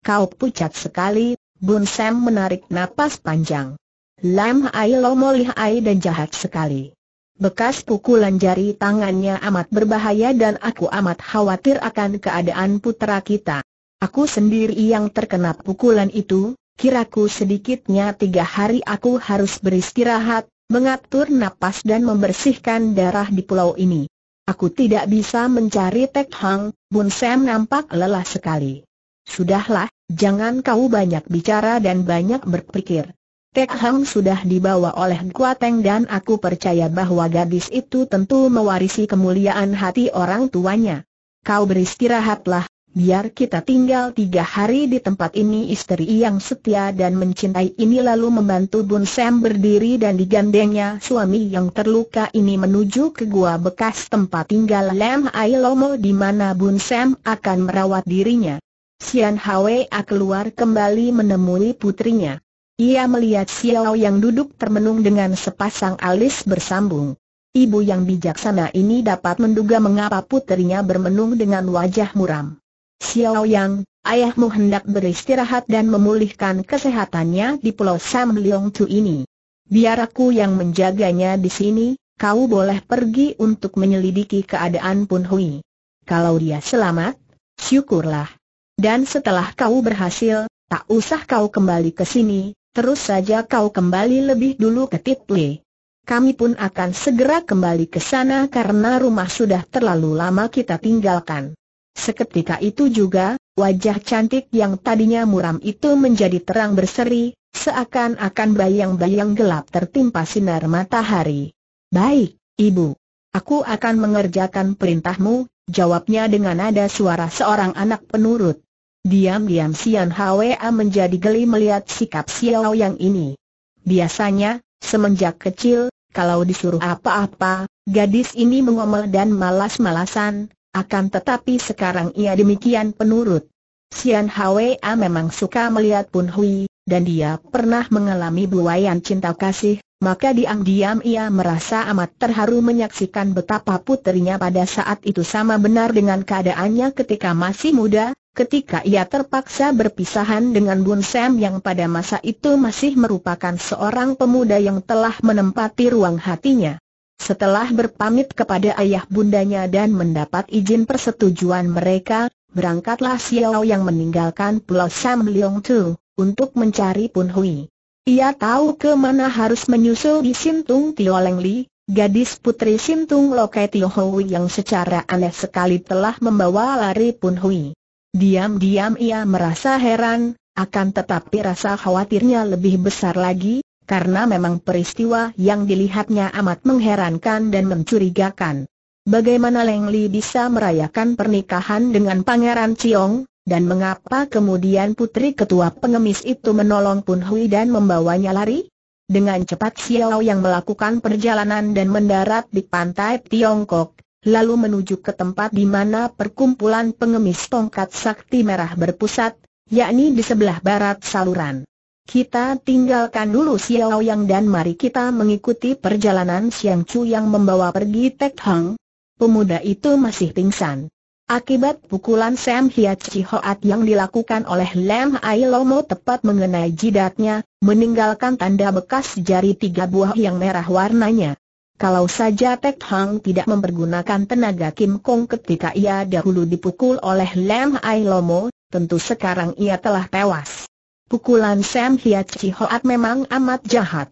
kau pucat sekali, Bun Sam menarik napas panjang. Lam Hai Lomo Lihai dan jahat sekali. Bekas pukulan jari tangannya amat berbahaya dan aku amat khawatir akan keadaan putera kita. Aku sendiri yang terkena pukulan itu, kiraku sedikitnya tiga hari aku harus beristirahat, mengatur napas dan membersihkan darah di pulau ini. Aku tidak bisa mencari Tek Hang, Bun Sam nampak lelah sekali. Sudahlah, jangan kau banyak bicara dan banyak berpikir. Tek Hang sudah dibawa oleh Kuateng dan aku percaya bahwa gadis itu tentu mewarisi kemuliaan hati orang tuanya. Kau beristirahatlah, biar kita tinggal tiga hari di tempat ini istri yang setia dan mencintai ini lalu membantu Bun Sam berdiri dan digandengnya suami yang terluka ini menuju ke gua bekas tempat tinggal Lem Ailomo di mana Bun Sam akan merawat dirinya. Xian Hwa keluar kembali menemui putrinya. Ia melihat Xiao yang duduk termenung dengan sepasang alis bersambung. Ibu yang bijaksana ini dapat menduga mengapa putrinya bermenung dengan wajah muram. Xiao Yang, ayahmu hendak beristirahat dan memulihkan kesehatannya di Pulau Sam Leong Tu ini. Biar aku yang menjaganya di sini, kau boleh pergi untuk menyelidiki keadaan Pun Hui. Kalau dia selamat, syukurlah. Dan setelah kau berhasil, tak usah kau kembali ke sini, terus saja kau kembali lebih dulu ke titli. Kami pun akan segera kembali ke sana karena rumah sudah terlalu lama kita tinggalkan. Seketika itu juga, wajah cantik yang tadinya muram itu menjadi terang berseri, seakan-akan bayang-bayang gelap tertimpa sinar matahari. Baik, Ibu. Aku akan mengerjakan perintahmu, jawabnya dengan nada suara seorang anak penurut. Diam-diam Sian Hwa menjadi geli melihat sikap Xiao yang ini. Biasanya, semenjak kecil, kalau disuruh apa-apa, gadis ini mengomel dan malas-malasan, akan tetapi sekarang ia demikian penurut. Sian Hwa memang suka melihat Pun Hui, dan dia pernah mengalami buayan cinta kasih, maka diam-diam ia merasa amat terharu menyaksikan betapa puterinya pada saat itu sama benar dengan keadaannya ketika masih muda, ketika ia terpaksa berpisahan dengan Bun Sam yang pada masa itu masih merupakan seorang pemuda yang telah menempati ruang hatinya. Setelah berpamit kepada ayah bundanya dan mendapat izin persetujuan mereka, berangkatlah Xiao yang meninggalkan Pulau Sam Leong Tu, untuk mencari Pun Hui. Ia tahu ke mana harus menyusul di Sintung Tio Leng Li, Gadis putri Sintung Lokai Tio Hui yang secara aneh sekali telah membawa lari Pun Hui. Diam-diam ia merasa heran, akan tetapi rasa khawatirnya lebih besar lagi, karena memang peristiwa yang dilihatnya amat mengherankan dan mencurigakan. Bagaimana Leng Li bisa merayakan pernikahan dengan Pangeran Ciong, dan mengapa kemudian putri ketua pengemis itu menolong Pun Hui dan membawanya lari? Dengan cepat Xiao yang melakukan perjalanan dan mendarat di pantai Tiongkok, lalu menuju ke tempat di mana perkumpulan pengemis tongkat sakti merah berpusat, yakni di sebelah barat saluran. Kita tinggalkan dulu Xiao Yang dan mari kita mengikuti perjalanan Xiang Chu yang membawa pergi Tek Hang. Pemuda itu masih pingsan. Akibat pukulan Sam Chi Hoat yang dilakukan oleh Lam Ai Lomo tepat mengenai jidatnya, meninggalkan tanda bekas jari tiga buah yang merah warnanya. Kalau saja Tek Hang tidak mempergunakan tenaga Kim Kong ketika ia dahulu dipukul oleh Lam Ai Lomo, tentu sekarang ia telah tewas. Pukulan Sam Hiat Chi Hoat memang amat jahat.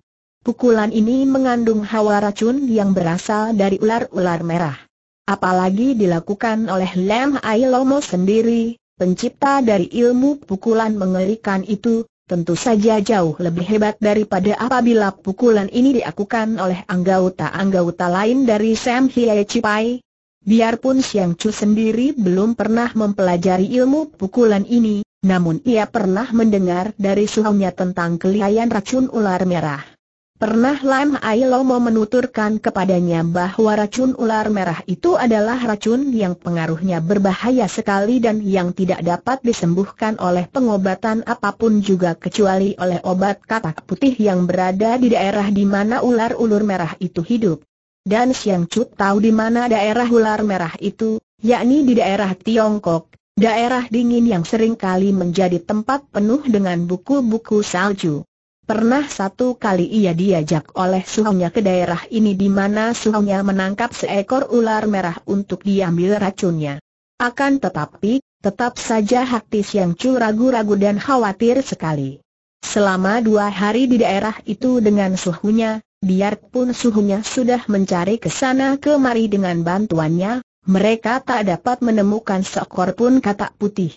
Pukulan ini mengandung hawa racun yang berasal dari ular-ular merah. Apalagi dilakukan oleh Lam Ai Lomo sendiri, pencipta dari ilmu pukulan mengerikan itu, tentu saja jauh lebih hebat daripada apabila pukulan ini diakukan oleh anggota-anggota lain dari Sam Hiei Cipai. Biarpun Siang Chu sendiri belum pernah mempelajari ilmu pukulan ini, namun ia pernah mendengar dari suhunya tentang kelihayan racun ular merah. Pernah Lam Ailomo menuturkan kepadanya bahwa racun ular merah itu adalah racun yang pengaruhnya berbahaya sekali dan yang tidak dapat disembuhkan oleh pengobatan apapun juga kecuali oleh obat katak putih yang berada di daerah di mana ular ulur merah itu hidup. Dan Siang Cut tahu di mana daerah ular merah itu, yakni di daerah Tiongkok, daerah dingin yang sering kali menjadi tempat penuh dengan buku-buku salju. Pernah satu kali ia diajak oleh suhunya ke daerah ini di mana suhunya menangkap seekor ular merah untuk diambil racunnya. Akan tetapi, tetap saja Haktis yang cu ragu-ragu dan khawatir sekali. Selama dua hari di daerah itu dengan suhunya, biarpun suhunya sudah mencari ke sana kemari dengan bantuannya, mereka tak dapat menemukan seekor pun katak putih.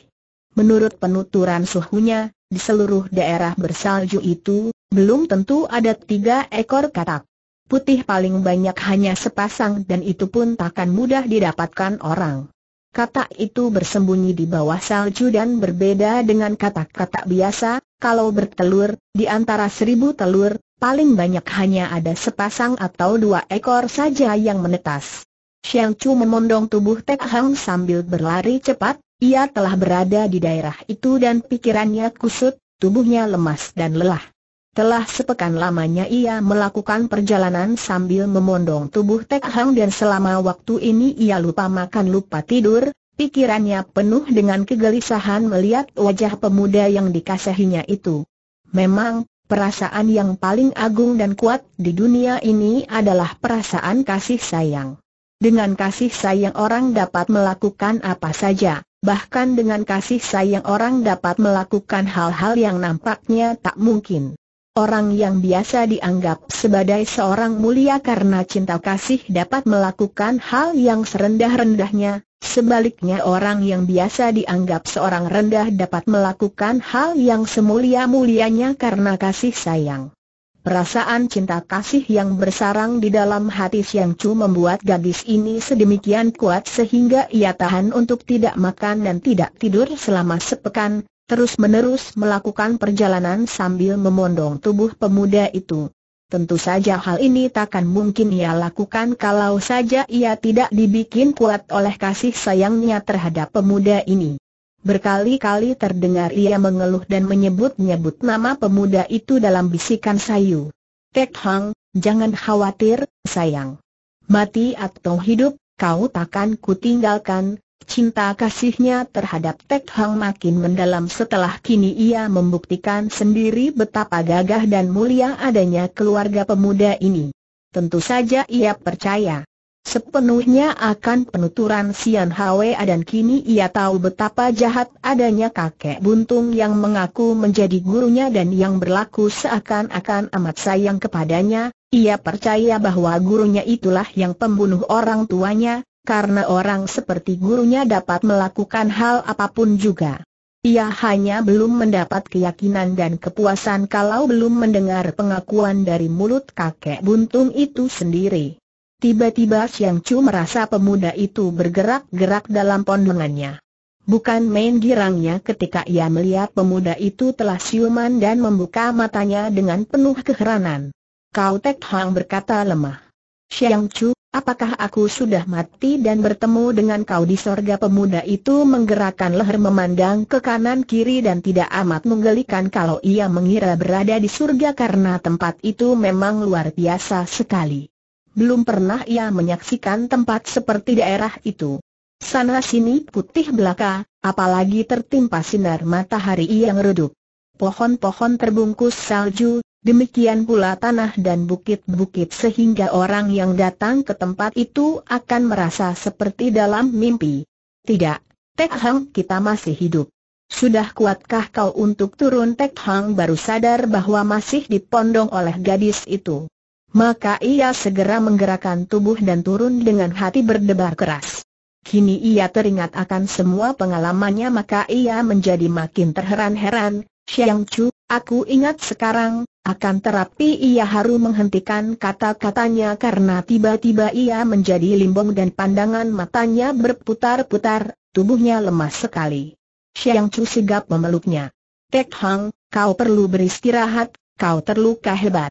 Menurut penuturan suhunya, di seluruh daerah bersalju itu, belum tentu ada tiga ekor katak. Putih paling banyak hanya sepasang dan itu pun takkan mudah didapatkan orang. Katak itu bersembunyi di bawah salju dan berbeda dengan katak-katak biasa, kalau bertelur, di antara seribu telur, paling banyak hanya ada sepasang atau dua ekor saja yang menetas. Xiang Chu memondong tubuh Tek Hang sambil berlari cepat, ia telah berada di daerah itu dan pikirannya kusut, tubuhnya lemas dan lelah. Telah sepekan lamanya ia melakukan perjalanan sambil memondong tubuh Tek Hang dan selama waktu ini ia lupa makan lupa tidur, pikirannya penuh dengan kegelisahan melihat wajah pemuda yang dikasihinya itu. Memang, perasaan yang paling agung dan kuat di dunia ini adalah perasaan kasih sayang. Dengan kasih sayang orang dapat melakukan apa saja bahkan dengan kasih sayang orang dapat melakukan hal-hal yang nampaknya tak mungkin. Orang yang biasa dianggap sebagai seorang mulia karena cinta kasih dapat melakukan hal yang serendah-rendahnya, sebaliknya orang yang biasa dianggap seorang rendah dapat melakukan hal yang semulia-mulianya karena kasih sayang. Perasaan cinta kasih yang bersarang di dalam hati Siang Chu membuat gadis ini sedemikian kuat sehingga ia tahan untuk tidak makan dan tidak tidur selama sepekan, terus-menerus melakukan perjalanan sambil memondong tubuh pemuda itu. Tentu saja hal ini takkan mungkin ia lakukan kalau saja ia tidak dibikin kuat oleh kasih sayangnya terhadap pemuda ini. Berkali-kali terdengar ia mengeluh dan menyebut-nyebut nama pemuda itu dalam bisikan sayu. Tek Hang, jangan khawatir, sayang. Mati atau hidup, kau takkan kutinggalkan. Cinta kasihnya terhadap Tek Hang makin mendalam setelah kini ia membuktikan sendiri betapa gagah dan mulia adanya keluarga pemuda ini. Tentu saja ia percaya sepenuhnya akan penuturan Sian Hwa dan kini ia tahu betapa jahat adanya kakek buntung yang mengaku menjadi gurunya dan yang berlaku seakan-akan amat sayang kepadanya, ia percaya bahwa gurunya itulah yang pembunuh orang tuanya, karena orang seperti gurunya dapat melakukan hal apapun juga. Ia hanya belum mendapat keyakinan dan kepuasan kalau belum mendengar pengakuan dari mulut kakek buntung itu sendiri. Tiba-tiba Siang Chu merasa pemuda itu bergerak-gerak dalam pondongannya. Bukan main girangnya ketika ia melihat pemuda itu telah siuman dan membuka matanya dengan penuh keheranan. Kau Tek Hang berkata lemah. Siang Chu, apakah aku sudah mati dan bertemu dengan kau di sorga pemuda itu menggerakkan leher memandang ke kanan kiri dan tidak amat menggelikan kalau ia mengira berada di surga karena tempat itu memang luar biasa sekali belum pernah ia menyaksikan tempat seperti daerah itu. Sana-sini putih belaka, apalagi tertimpa sinar matahari yang redup. Pohon-pohon terbungkus salju, Demikian pula tanah dan bukit-bukit sehingga orang yang datang ke tempat itu akan merasa seperti dalam mimpi. Tidak, Tek Hang kita masih hidup. Sudah kuatkah kau untuk turun Tek Hang baru sadar bahwa masih dipondong oleh gadis itu maka ia segera menggerakkan tubuh dan turun dengan hati berdebar keras. Kini ia teringat akan semua pengalamannya maka ia menjadi makin terheran-heran, Xiang Chu, aku ingat sekarang, akan terapi ia harus menghentikan kata-katanya karena tiba-tiba ia menjadi limbung dan pandangan matanya berputar-putar, tubuhnya lemas sekali. Xiang Chu sigap memeluknya. Tek Hang, kau perlu beristirahat, kau terluka hebat.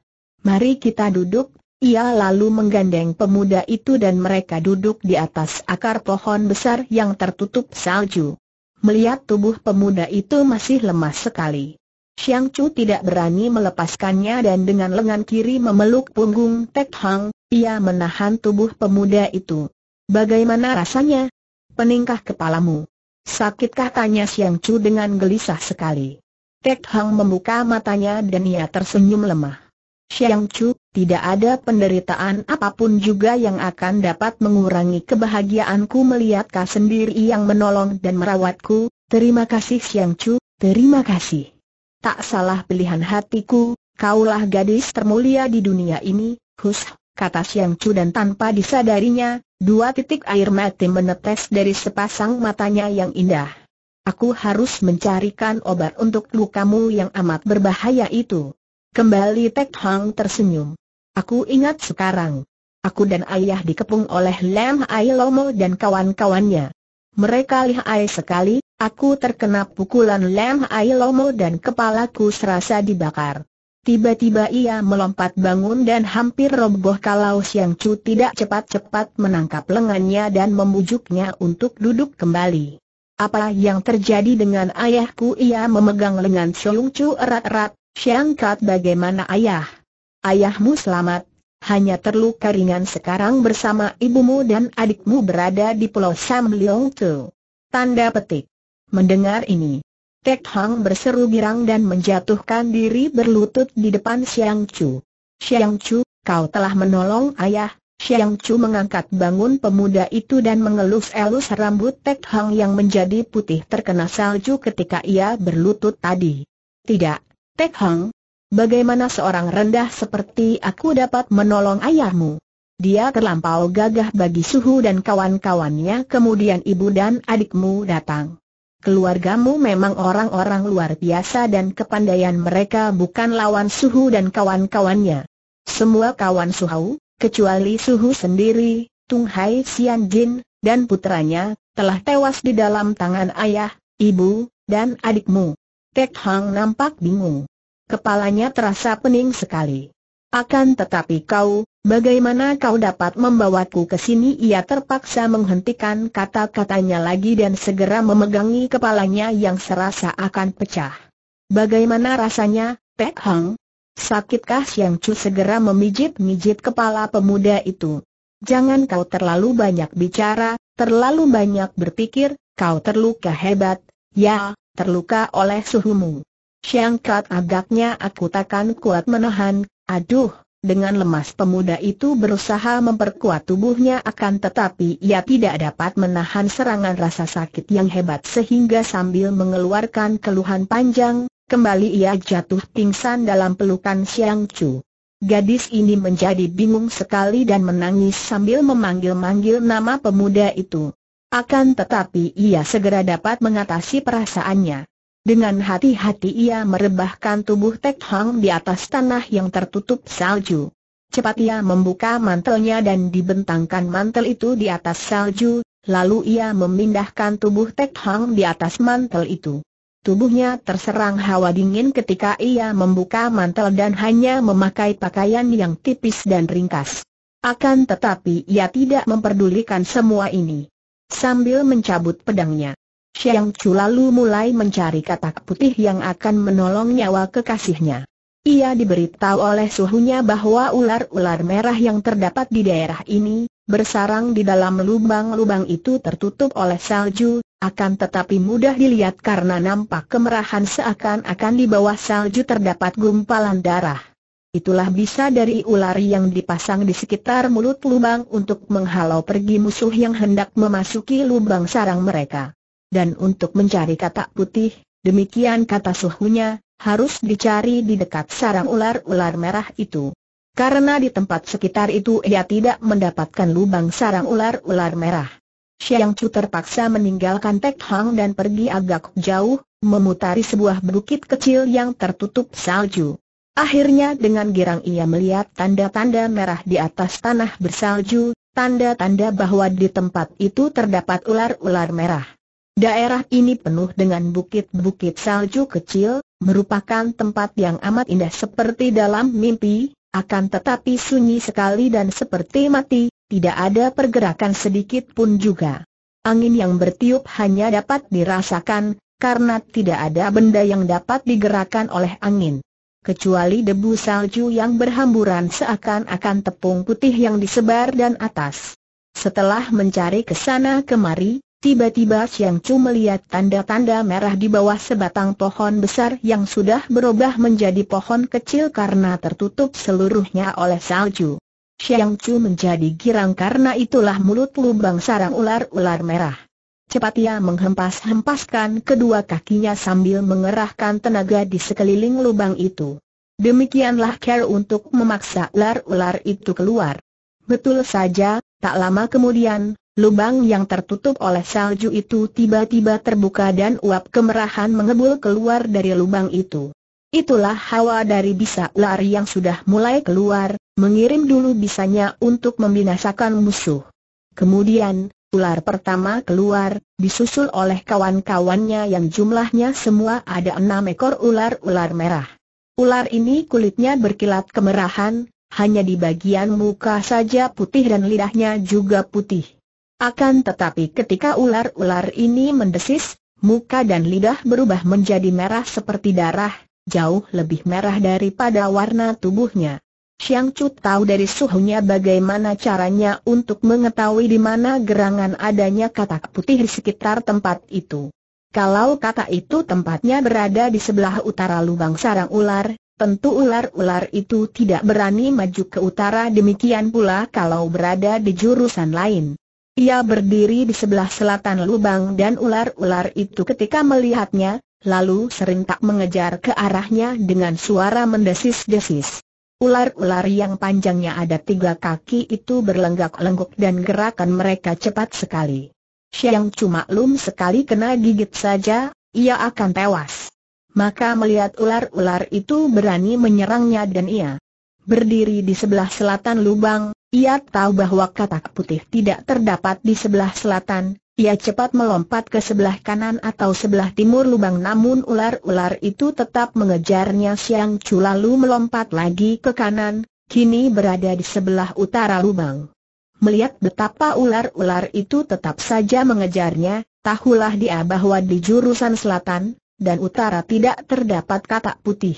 Mari kita duduk, ia lalu menggandeng pemuda itu dan mereka duduk di atas akar pohon besar yang tertutup salju. Melihat tubuh pemuda itu masih lemah sekali. Xiang Chu tidak berani melepaskannya dan dengan lengan kiri memeluk punggung Tek Hang, ia menahan tubuh pemuda itu. Bagaimana rasanya? Peningkah kepalamu? Sakitkah tanya Xiang Chu dengan gelisah sekali. Tek Hang membuka matanya dan ia tersenyum lemah. Xiang Chu, tidak ada penderitaan apapun juga yang akan dapat mengurangi kebahagiaanku melihat kau sendiri yang menolong dan merawatku, terima kasih Xiang Chu, terima kasih. Tak salah pilihan hatiku, kaulah gadis termulia di dunia ini, hus, kata Xiang Chu dan tanpa disadarinya, dua titik air mati menetes dari sepasang matanya yang indah. Aku harus mencarikan obat untuk lukamu yang amat berbahaya itu. Kembali Tek Hang tersenyum. Aku ingat sekarang. Aku dan ayah dikepung oleh Lam Ai Lomo dan kawan-kawannya. Mereka lihai sekali, aku terkena pukulan Lam Ai Lomo dan kepalaku serasa dibakar. Tiba-tiba ia melompat bangun dan hampir roboh kalau Siang Chu tidak cepat-cepat menangkap lengannya dan membujuknya untuk duduk kembali. Apa yang terjadi dengan ayahku ia memegang lengan Siang Chu erat-erat, Syangkat bagaimana ayah? Ayahmu selamat, hanya terluka ringan sekarang bersama ibumu dan adikmu berada di pulau Sam Leong Tu. Tanda petik. Mendengar ini, Tek Hang berseru girang dan menjatuhkan diri berlutut di depan Siang Chu. Siang Chu, kau telah menolong ayah, Siang Chu mengangkat bangun pemuda itu dan mengelus-elus rambut Tek Hang yang menjadi putih terkena salju ketika ia berlutut tadi. Tidak, Tek Hang, bagaimana seorang rendah seperti aku dapat menolong ayahmu? Dia terlampau gagah bagi suhu dan kawan-kawannya kemudian ibu dan adikmu datang. Keluargamu memang orang-orang luar biasa dan kepandaian mereka bukan lawan suhu dan kawan-kawannya. Semua kawan suhu, kecuali suhu sendiri, Tung Hai Sian Jin, dan putranya, telah tewas di dalam tangan ayah, ibu, dan adikmu. Tek Hang nampak bingung. Kepalanya terasa pening sekali. Akan tetapi kau, bagaimana kau dapat membawaku ke sini? Ia terpaksa menghentikan kata-katanya lagi dan segera memegangi kepalanya yang serasa akan pecah. Bagaimana rasanya, Pek Hang? Sakitkah Siang Chu segera memijit-mijit kepala pemuda itu? Jangan kau terlalu banyak bicara, terlalu banyak berpikir, kau terluka hebat. Ya, terluka oleh suhumu. siangkat agaknya aku takkan kuat menahan, aduh, dengan lemas pemuda itu berusaha memperkuat tubuhnya akan tetapi ia tidak dapat menahan serangan rasa sakit yang hebat sehingga sambil mengeluarkan keluhan panjang, kembali ia jatuh pingsan dalam pelukan Siang Chu. Gadis ini menjadi bingung sekali dan menangis sambil memanggil-manggil nama pemuda itu. Akan tetapi ia segera dapat mengatasi perasaannya. Dengan hati-hati ia merebahkan tubuh Tek Hang di atas tanah yang tertutup salju. Cepat ia membuka mantelnya dan dibentangkan mantel itu di atas salju, lalu ia memindahkan tubuh Tek Hang di atas mantel itu. Tubuhnya terserang hawa dingin ketika ia membuka mantel dan hanya memakai pakaian yang tipis dan ringkas. Akan tetapi ia tidak memperdulikan semua ini sambil mencabut pedangnya. Xiang Chu lalu mulai mencari katak putih yang akan menolong nyawa kekasihnya. Ia diberitahu oleh suhunya bahwa ular-ular merah yang terdapat di daerah ini, bersarang di dalam lubang-lubang itu tertutup oleh salju, akan tetapi mudah dilihat karena nampak kemerahan seakan-akan di bawah salju terdapat gumpalan darah itulah bisa dari ular yang dipasang di sekitar mulut lubang untuk menghalau pergi musuh yang hendak memasuki lubang sarang mereka. Dan untuk mencari katak putih, demikian kata suhunya, harus dicari di dekat sarang ular-ular merah itu. Karena di tempat sekitar itu ia tidak mendapatkan lubang sarang ular-ular merah. Xiang Chu terpaksa meninggalkan Tek Hang dan pergi agak jauh, memutari sebuah bukit kecil yang tertutup salju. Akhirnya dengan girang ia melihat tanda-tanda merah di atas tanah bersalju, tanda-tanda bahwa di tempat itu terdapat ular-ular merah. Daerah ini penuh dengan bukit-bukit salju kecil, merupakan tempat yang amat indah seperti dalam mimpi, akan tetapi sunyi sekali dan seperti mati, tidak ada pergerakan sedikit pun juga. Angin yang bertiup hanya dapat dirasakan, karena tidak ada benda yang dapat digerakkan oleh angin kecuali debu salju yang berhamburan seakan-akan tepung putih yang disebar dan atas. Setelah mencari ke sana kemari, tiba-tiba Siang Chu melihat tanda-tanda merah di bawah sebatang pohon besar yang sudah berubah menjadi pohon kecil karena tertutup seluruhnya oleh salju. Siang Chu menjadi girang karena itulah mulut lubang sarang ular-ular merah. Cepat ia menghempas-hempaskan kedua kakinya sambil mengerahkan tenaga di sekeliling lubang itu. Demikianlah care untuk memaksa ular-ular itu keluar. Betul saja, tak lama kemudian, lubang yang tertutup oleh salju itu tiba-tiba terbuka dan uap kemerahan mengebul keluar dari lubang itu. Itulah hawa dari bisa ular yang sudah mulai keluar, mengirim dulu bisanya untuk membinasakan musuh. Kemudian, Ular pertama keluar, disusul oleh kawan-kawannya yang jumlahnya semua ada enam ekor ular-ular merah. Ular ini kulitnya berkilat kemerahan, hanya di bagian muka saja putih dan lidahnya juga putih. Akan tetapi ketika ular-ular ini mendesis, muka dan lidah berubah menjadi merah seperti darah, jauh lebih merah daripada warna tubuhnya. Xiang Chu tahu dari suhunya bagaimana caranya untuk mengetahui di mana gerangan adanya katak putih di sekitar tempat itu. Kalau katak itu tempatnya berada di sebelah utara lubang sarang ular, tentu ular-ular itu tidak berani maju ke utara demikian pula kalau berada di jurusan lain. Ia berdiri di sebelah selatan lubang dan ular-ular itu ketika melihatnya, lalu serentak mengejar ke arahnya dengan suara mendesis-desis. Ular-ular yang panjangnya ada tiga kaki itu berlenggak-lenggok dan gerakan mereka cepat sekali. Siang cuma lum sekali kena gigit saja, ia akan tewas. Maka melihat ular-ular itu berani menyerangnya dan ia berdiri di sebelah selatan lubang, ia tahu bahwa katak putih tidak terdapat di sebelah selatan, ia cepat melompat ke sebelah kanan atau sebelah timur lubang namun ular-ular itu tetap mengejarnya siang cu lalu melompat lagi ke kanan, kini berada di sebelah utara lubang. Melihat betapa ular-ular itu tetap saja mengejarnya, tahulah dia bahwa di jurusan selatan dan utara tidak terdapat katak putih.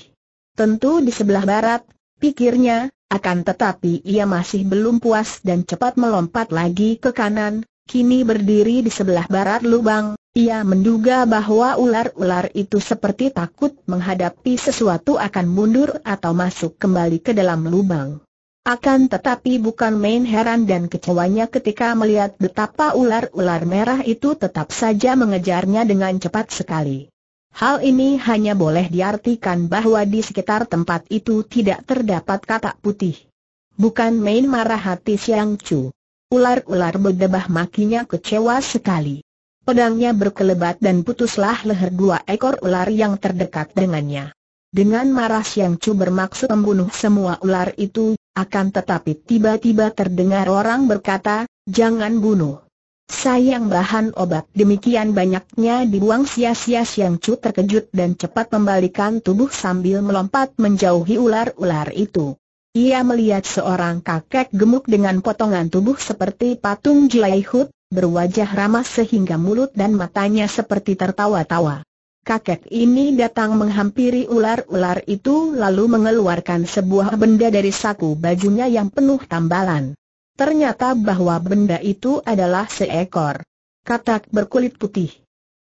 Tentu di sebelah barat, pikirnya, akan tetapi ia masih belum puas dan cepat melompat lagi ke kanan, kini berdiri di sebelah barat lubang, ia menduga bahwa ular-ular itu seperti takut menghadapi sesuatu akan mundur atau masuk kembali ke dalam lubang. Akan tetapi bukan main heran dan kecewanya ketika melihat betapa ular-ular merah itu tetap saja mengejarnya dengan cepat sekali. Hal ini hanya boleh diartikan bahwa di sekitar tempat itu tidak terdapat katak putih. Bukan main marah hati Siang cu. Ular-ular berdebah makinya kecewa sekali. Pedangnya berkelebat dan putuslah leher dua ekor ular yang terdekat dengannya. Dengan marah yang cu bermaksud membunuh semua ular itu, akan tetapi tiba-tiba terdengar orang berkata, jangan bunuh. Sayang bahan obat demikian banyaknya dibuang sia-sia Siang Chu terkejut dan cepat membalikan tubuh sambil melompat menjauhi ular-ular itu. Ia melihat seorang kakek gemuk dengan potongan tubuh seperti patung jelaihut, berwajah ramah sehingga mulut dan matanya seperti tertawa-tawa. Kakek ini datang menghampiri ular-ular itu lalu mengeluarkan sebuah benda dari saku bajunya yang penuh tambalan. Ternyata bahwa benda itu adalah seekor katak berkulit putih.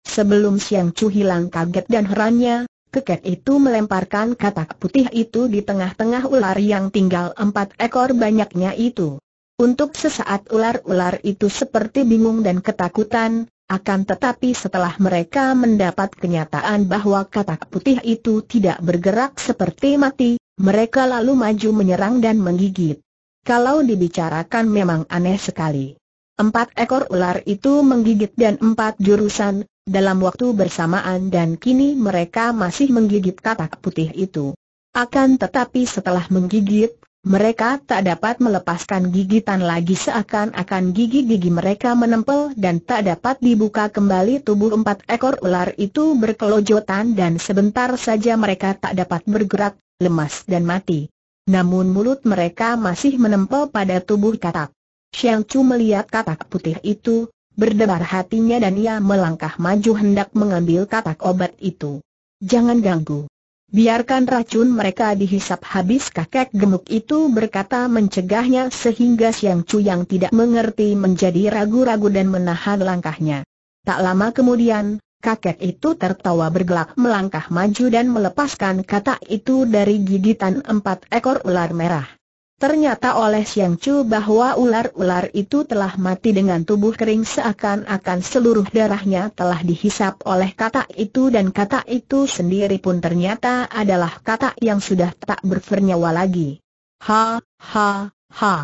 Sebelum Siang Chu hilang kaget dan herannya, Kekek itu melemparkan katak putih itu di tengah-tengah ular yang tinggal empat ekor banyaknya itu. Untuk sesaat ular-ular itu seperti bingung dan ketakutan, akan tetapi setelah mereka mendapat kenyataan bahwa katak putih itu tidak bergerak seperti mati, mereka lalu maju menyerang dan menggigit. Kalau dibicarakan memang aneh sekali. Empat ekor ular itu menggigit dan empat jurusan, dalam waktu bersamaan dan kini mereka masih menggigit katak putih itu. Akan tetapi setelah menggigit, mereka tak dapat melepaskan gigitan lagi seakan-akan gigi-gigi mereka menempel dan tak dapat dibuka kembali tubuh empat ekor ular itu berkelojotan dan sebentar saja mereka tak dapat bergerak, lemas dan mati. Namun mulut mereka masih menempel pada tubuh katak. Xiang Chu melihat katak putih itu, Berdebar hatinya dan ia melangkah maju hendak mengambil katak obat itu. Jangan ganggu. Biarkan racun mereka dihisap habis kakek gemuk itu berkata mencegahnya sehingga Siang cu yang tidak mengerti menjadi ragu-ragu dan menahan langkahnya. Tak lama kemudian, kakek itu tertawa bergelak melangkah maju dan melepaskan katak itu dari gigitan empat ekor ular merah. Ternyata oleh Siang Chu bahwa ular-ular itu telah mati dengan tubuh kering seakan-akan seluruh darahnya telah dihisap oleh kata itu dan kata itu sendiri pun ternyata adalah kata yang sudah tak bernyawa lagi. Ha, ha, ha.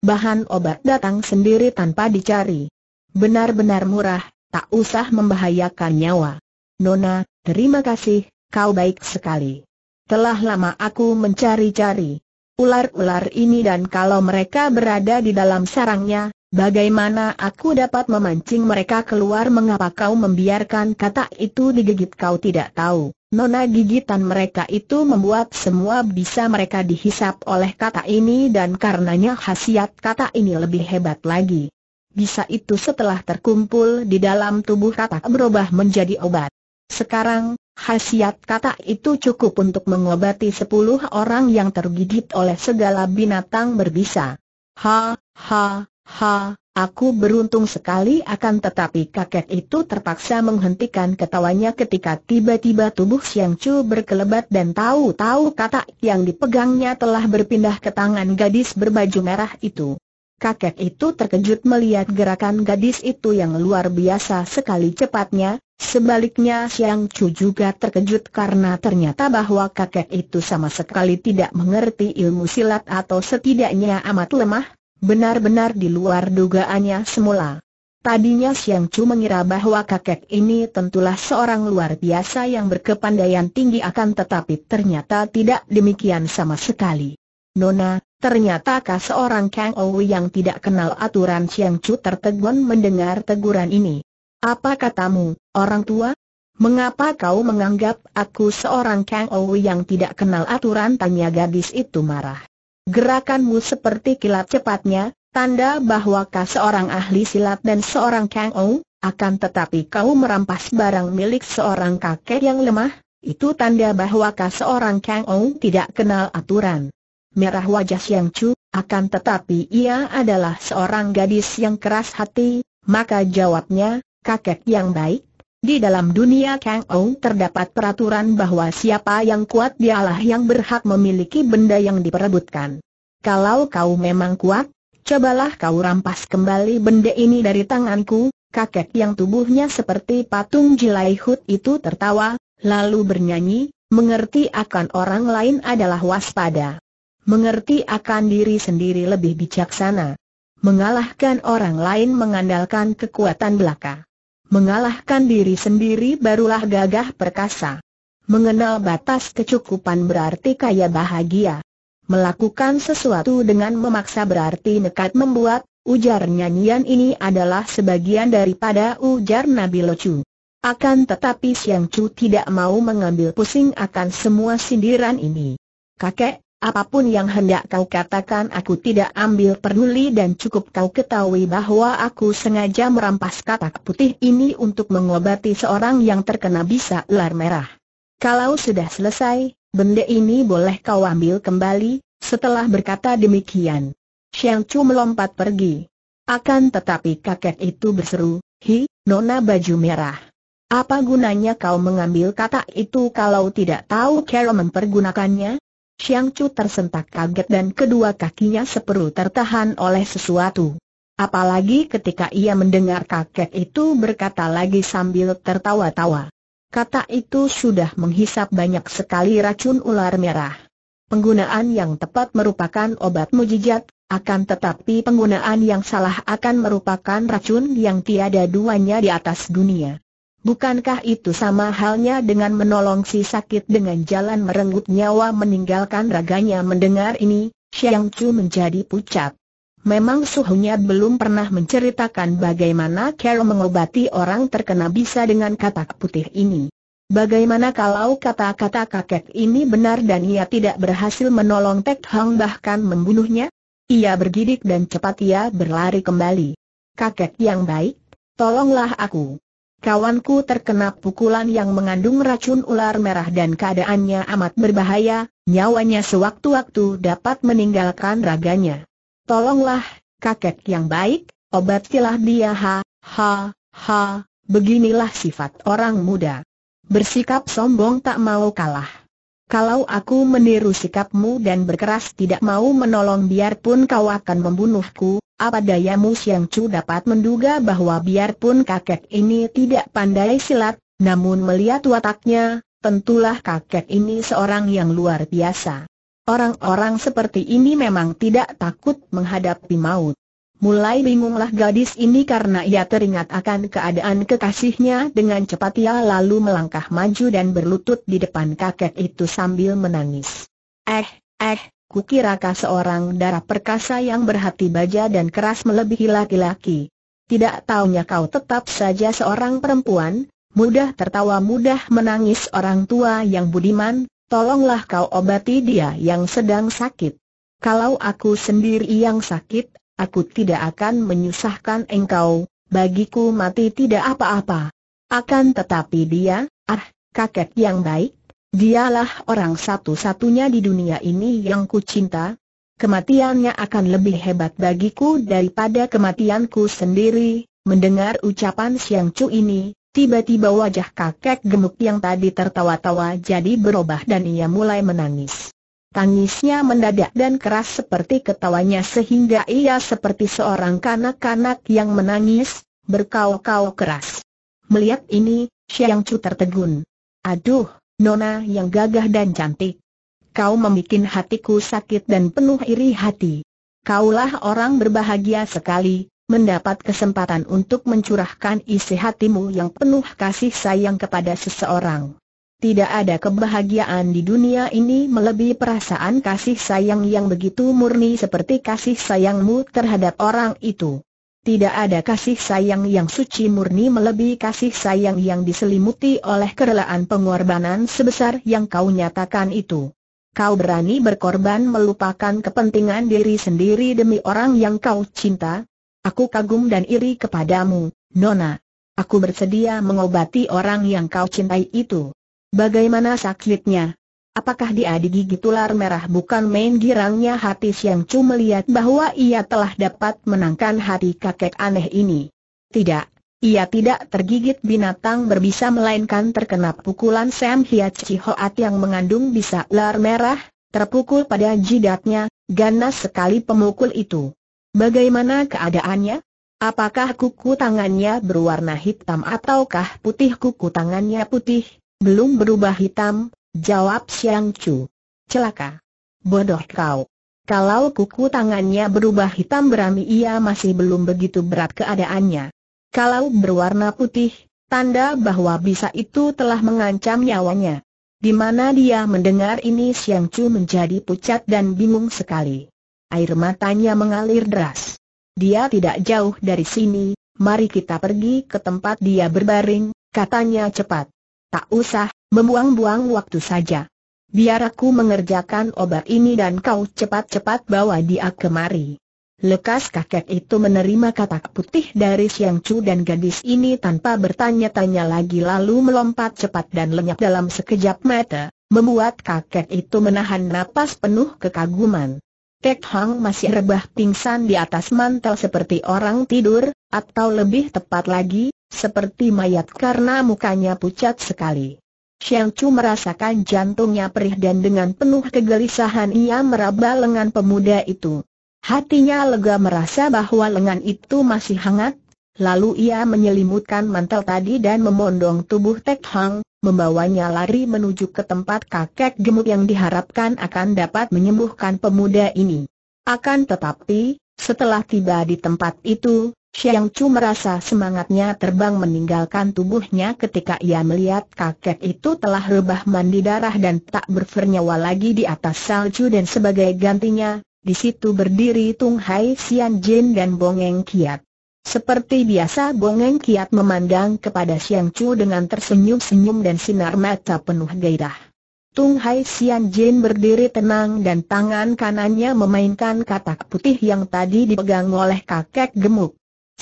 Bahan obat datang sendiri tanpa dicari. Benar-benar murah, tak usah membahayakan nyawa. Nona, terima kasih, kau baik sekali. Telah lama aku mencari-cari ular-ular ini dan kalau mereka berada di dalam sarangnya, bagaimana aku dapat memancing mereka keluar mengapa kau membiarkan kata itu digigit kau tidak tahu. Nona gigitan mereka itu membuat semua bisa mereka dihisap oleh kata ini dan karenanya khasiat kata ini lebih hebat lagi. Bisa itu setelah terkumpul di dalam tubuh kata berubah menjadi obat. Sekarang, Khasiat kata itu cukup untuk mengobati sepuluh orang yang tergigit oleh segala binatang berbisa. Ha, ha, ha, aku beruntung sekali akan tetapi kakek itu terpaksa menghentikan ketawanya ketika tiba-tiba tubuh Siang Chu berkelebat dan tahu-tahu kata yang dipegangnya telah berpindah ke tangan gadis berbaju merah itu. Kakek itu terkejut melihat gerakan gadis itu yang luar biasa sekali cepatnya, sebaliknya Siang Chu juga terkejut karena ternyata bahwa kakek itu sama sekali tidak mengerti ilmu silat atau setidaknya amat lemah, benar-benar di luar dugaannya semula. Tadinya Siang Chu mengira bahwa kakek ini tentulah seorang luar biasa yang berkepandaian tinggi akan tetapi ternyata tidak demikian sama sekali. Nona, Ternyatakah seorang Kang Ou yang tidak kenal aturan Chiang Chu tertegun mendengar teguran ini? Apa katamu, orang tua? Mengapa kau menganggap aku seorang Kang Ou yang tidak kenal aturan? Tanya gadis itu marah. Gerakanmu seperti kilat cepatnya, tanda bahwa kau seorang ahli silat dan seorang Kang Ou, akan tetapi kau merampas barang milik seorang kakek yang lemah, itu tanda bahwa kau seorang Kang Ou tidak kenal aturan merah wajah Xiang Chu, akan tetapi ia adalah seorang gadis yang keras hati, maka jawabnya, kakek yang baik. Di dalam dunia Kang Ou terdapat peraturan bahwa siapa yang kuat dialah yang berhak memiliki benda yang diperebutkan. Kalau kau memang kuat, cobalah kau rampas kembali benda ini dari tanganku, kakek yang tubuhnya seperti patung jilai hut itu tertawa, lalu bernyanyi, mengerti akan orang lain adalah waspada mengerti akan diri sendiri lebih bijaksana. Mengalahkan orang lain mengandalkan kekuatan belaka. Mengalahkan diri sendiri barulah gagah perkasa. Mengenal batas kecukupan berarti kaya bahagia. Melakukan sesuatu dengan memaksa berarti nekat membuat, ujar nyanyian ini adalah sebagian daripada ujar Nabi Locu. Akan tetapi Siang Chu tidak mau mengambil pusing akan semua sindiran ini. Kakek, Apapun yang hendak kau katakan aku tidak ambil peduli dan cukup kau ketahui bahwa aku sengaja merampas katak putih ini untuk mengobati seorang yang terkena bisa ular merah. Kalau sudah selesai, benda ini boleh kau ambil kembali, setelah berkata demikian. Xiang Chu melompat pergi. Akan tetapi kakek itu berseru, Hi, nona baju merah. Apa gunanya kau mengambil kata itu kalau tidak tahu cara mempergunakannya? Xiang Chu tersentak kaget dan kedua kakinya seperu tertahan oleh sesuatu. Apalagi ketika ia mendengar kakek itu berkata lagi sambil tertawa-tawa. Kata itu sudah menghisap banyak sekali racun ular merah. Penggunaan yang tepat merupakan obat mujizat, akan tetapi penggunaan yang salah akan merupakan racun yang tiada duanya di atas dunia. Bukankah itu sama halnya dengan menolong si sakit dengan jalan merenggut nyawa meninggalkan raganya mendengar ini, Xiang Chu menjadi pucat. Memang suhunya belum pernah menceritakan bagaimana Carol mengobati orang terkena bisa dengan katak putih ini. Bagaimana kalau kata-kata kakek ini benar dan ia tidak berhasil menolong Tek Hang bahkan membunuhnya? Ia bergidik dan cepat ia berlari kembali. Kakek yang baik, tolonglah aku. Kawanku terkena pukulan yang mengandung racun ular merah dan keadaannya amat berbahaya, nyawanya sewaktu-waktu dapat meninggalkan raganya. Tolonglah, kakek yang baik, obatilah dia ha, ha, ha, beginilah sifat orang muda. Bersikap sombong tak mau kalah. Kalau aku meniru sikapmu dan berkeras tidak mau menolong biarpun kau akan membunuhku, apa daya mus Siang Chu dapat menduga bahwa biarpun kakek ini tidak pandai silat, namun melihat wataknya, tentulah kakek ini seorang yang luar biasa. Orang-orang seperti ini memang tidak takut menghadapi maut. Mulai bingunglah gadis ini karena ia teringat akan keadaan kekasihnya dengan cepat ia lalu melangkah maju dan berlutut di depan kakek itu sambil menangis. Eh, eh, Kukira kau seorang darah perkasa yang berhati baja dan keras melebihi laki-laki. Tidak taunya kau tetap saja seorang perempuan, mudah tertawa mudah menangis orang tua yang budiman, tolonglah kau obati dia yang sedang sakit. Kalau aku sendiri yang sakit, aku tidak akan menyusahkan engkau, bagiku mati tidak apa-apa. Akan tetapi dia, ah, kakek yang baik, Dialah orang satu-satunya di dunia ini yang ku cinta. Kematiannya akan lebih hebat bagiku daripada kematianku sendiri. Mendengar ucapan Siang Chu ini, tiba-tiba wajah kakek gemuk yang tadi tertawa-tawa jadi berubah dan ia mulai menangis. Tangisnya mendadak dan keras seperti ketawanya sehingga ia seperti seorang kanak-kanak yang menangis, berkau-kau keras. Melihat ini, Siang Chu tertegun. Aduh, Nona yang gagah dan cantik. Kau membuat hatiku sakit dan penuh iri hati. Kaulah orang berbahagia sekali, mendapat kesempatan untuk mencurahkan isi hatimu yang penuh kasih sayang kepada seseorang. Tidak ada kebahagiaan di dunia ini melebihi perasaan kasih sayang yang begitu murni seperti kasih sayangmu terhadap orang itu. Tidak ada kasih sayang yang suci murni melebihi kasih sayang yang diselimuti oleh kerelaan pengorbanan sebesar yang kau nyatakan itu. Kau berani berkorban melupakan kepentingan diri sendiri demi orang yang kau cinta? Aku kagum dan iri kepadamu, Nona. Aku bersedia mengobati orang yang kau cintai itu. Bagaimana sakitnya? Apakah dia digigit ular merah bukan main girangnya hati Siang Chu melihat bahwa ia telah dapat menangkan hati kakek aneh ini. Tidak, ia tidak tergigit binatang berbisa melainkan terkena pukulan Sam Hiat Chihoat yang mengandung bisa ular merah, terpukul pada jidatnya, ganas sekali pemukul itu. Bagaimana keadaannya? Apakah kuku tangannya berwarna hitam ataukah putih kuku tangannya putih, belum berubah hitam, Jawab Siang Chu. Celaka. Bodoh kau. Kalau kuku tangannya berubah hitam berami ia masih belum begitu berat keadaannya. Kalau berwarna putih, tanda bahwa bisa itu telah mengancam nyawanya. Di mana dia mendengar ini Siang Chu menjadi pucat dan bingung sekali. Air matanya mengalir deras. Dia tidak jauh dari sini, mari kita pergi ke tempat dia berbaring, katanya cepat. Tak usah, Membuang-buang waktu saja. Biar aku mengerjakan obat ini dan kau cepat-cepat bawa dia kemari. Lekas kakek itu menerima katak putih dari Siang cu dan gadis ini tanpa bertanya-tanya lagi lalu melompat cepat dan lenyap dalam sekejap mata, membuat kakek itu menahan napas penuh kekaguman. Tek Hang masih rebah pingsan di atas mantel seperti orang tidur, atau lebih tepat lagi, seperti mayat karena mukanya pucat sekali. Xiao Chu merasakan jantungnya perih dan dengan penuh kegelisahan ia meraba lengan pemuda itu. Hatinya lega merasa bahwa lengan itu masih hangat, lalu ia menyelimutkan mantel tadi dan memondong tubuh Tek Hang, membawanya lari menuju ke tempat kakek gemuk yang diharapkan akan dapat menyembuhkan pemuda ini. Akan tetapi, setelah tiba di tempat itu, Xiang Chu merasa semangatnya terbang meninggalkan tubuhnya ketika ia melihat kakek itu telah rebah mandi darah dan tak bernyawa lagi di atas salju dan sebagai gantinya, di situ berdiri Tung Hai Xian Jin dan Bong Eng Kiat. Seperti biasa Bong Eng Kiat memandang kepada Xiang Chu dengan tersenyum-senyum dan sinar mata penuh gairah. Tung Hai Xian Jin berdiri tenang dan tangan kanannya memainkan katak putih yang tadi dipegang oleh kakek gemuk.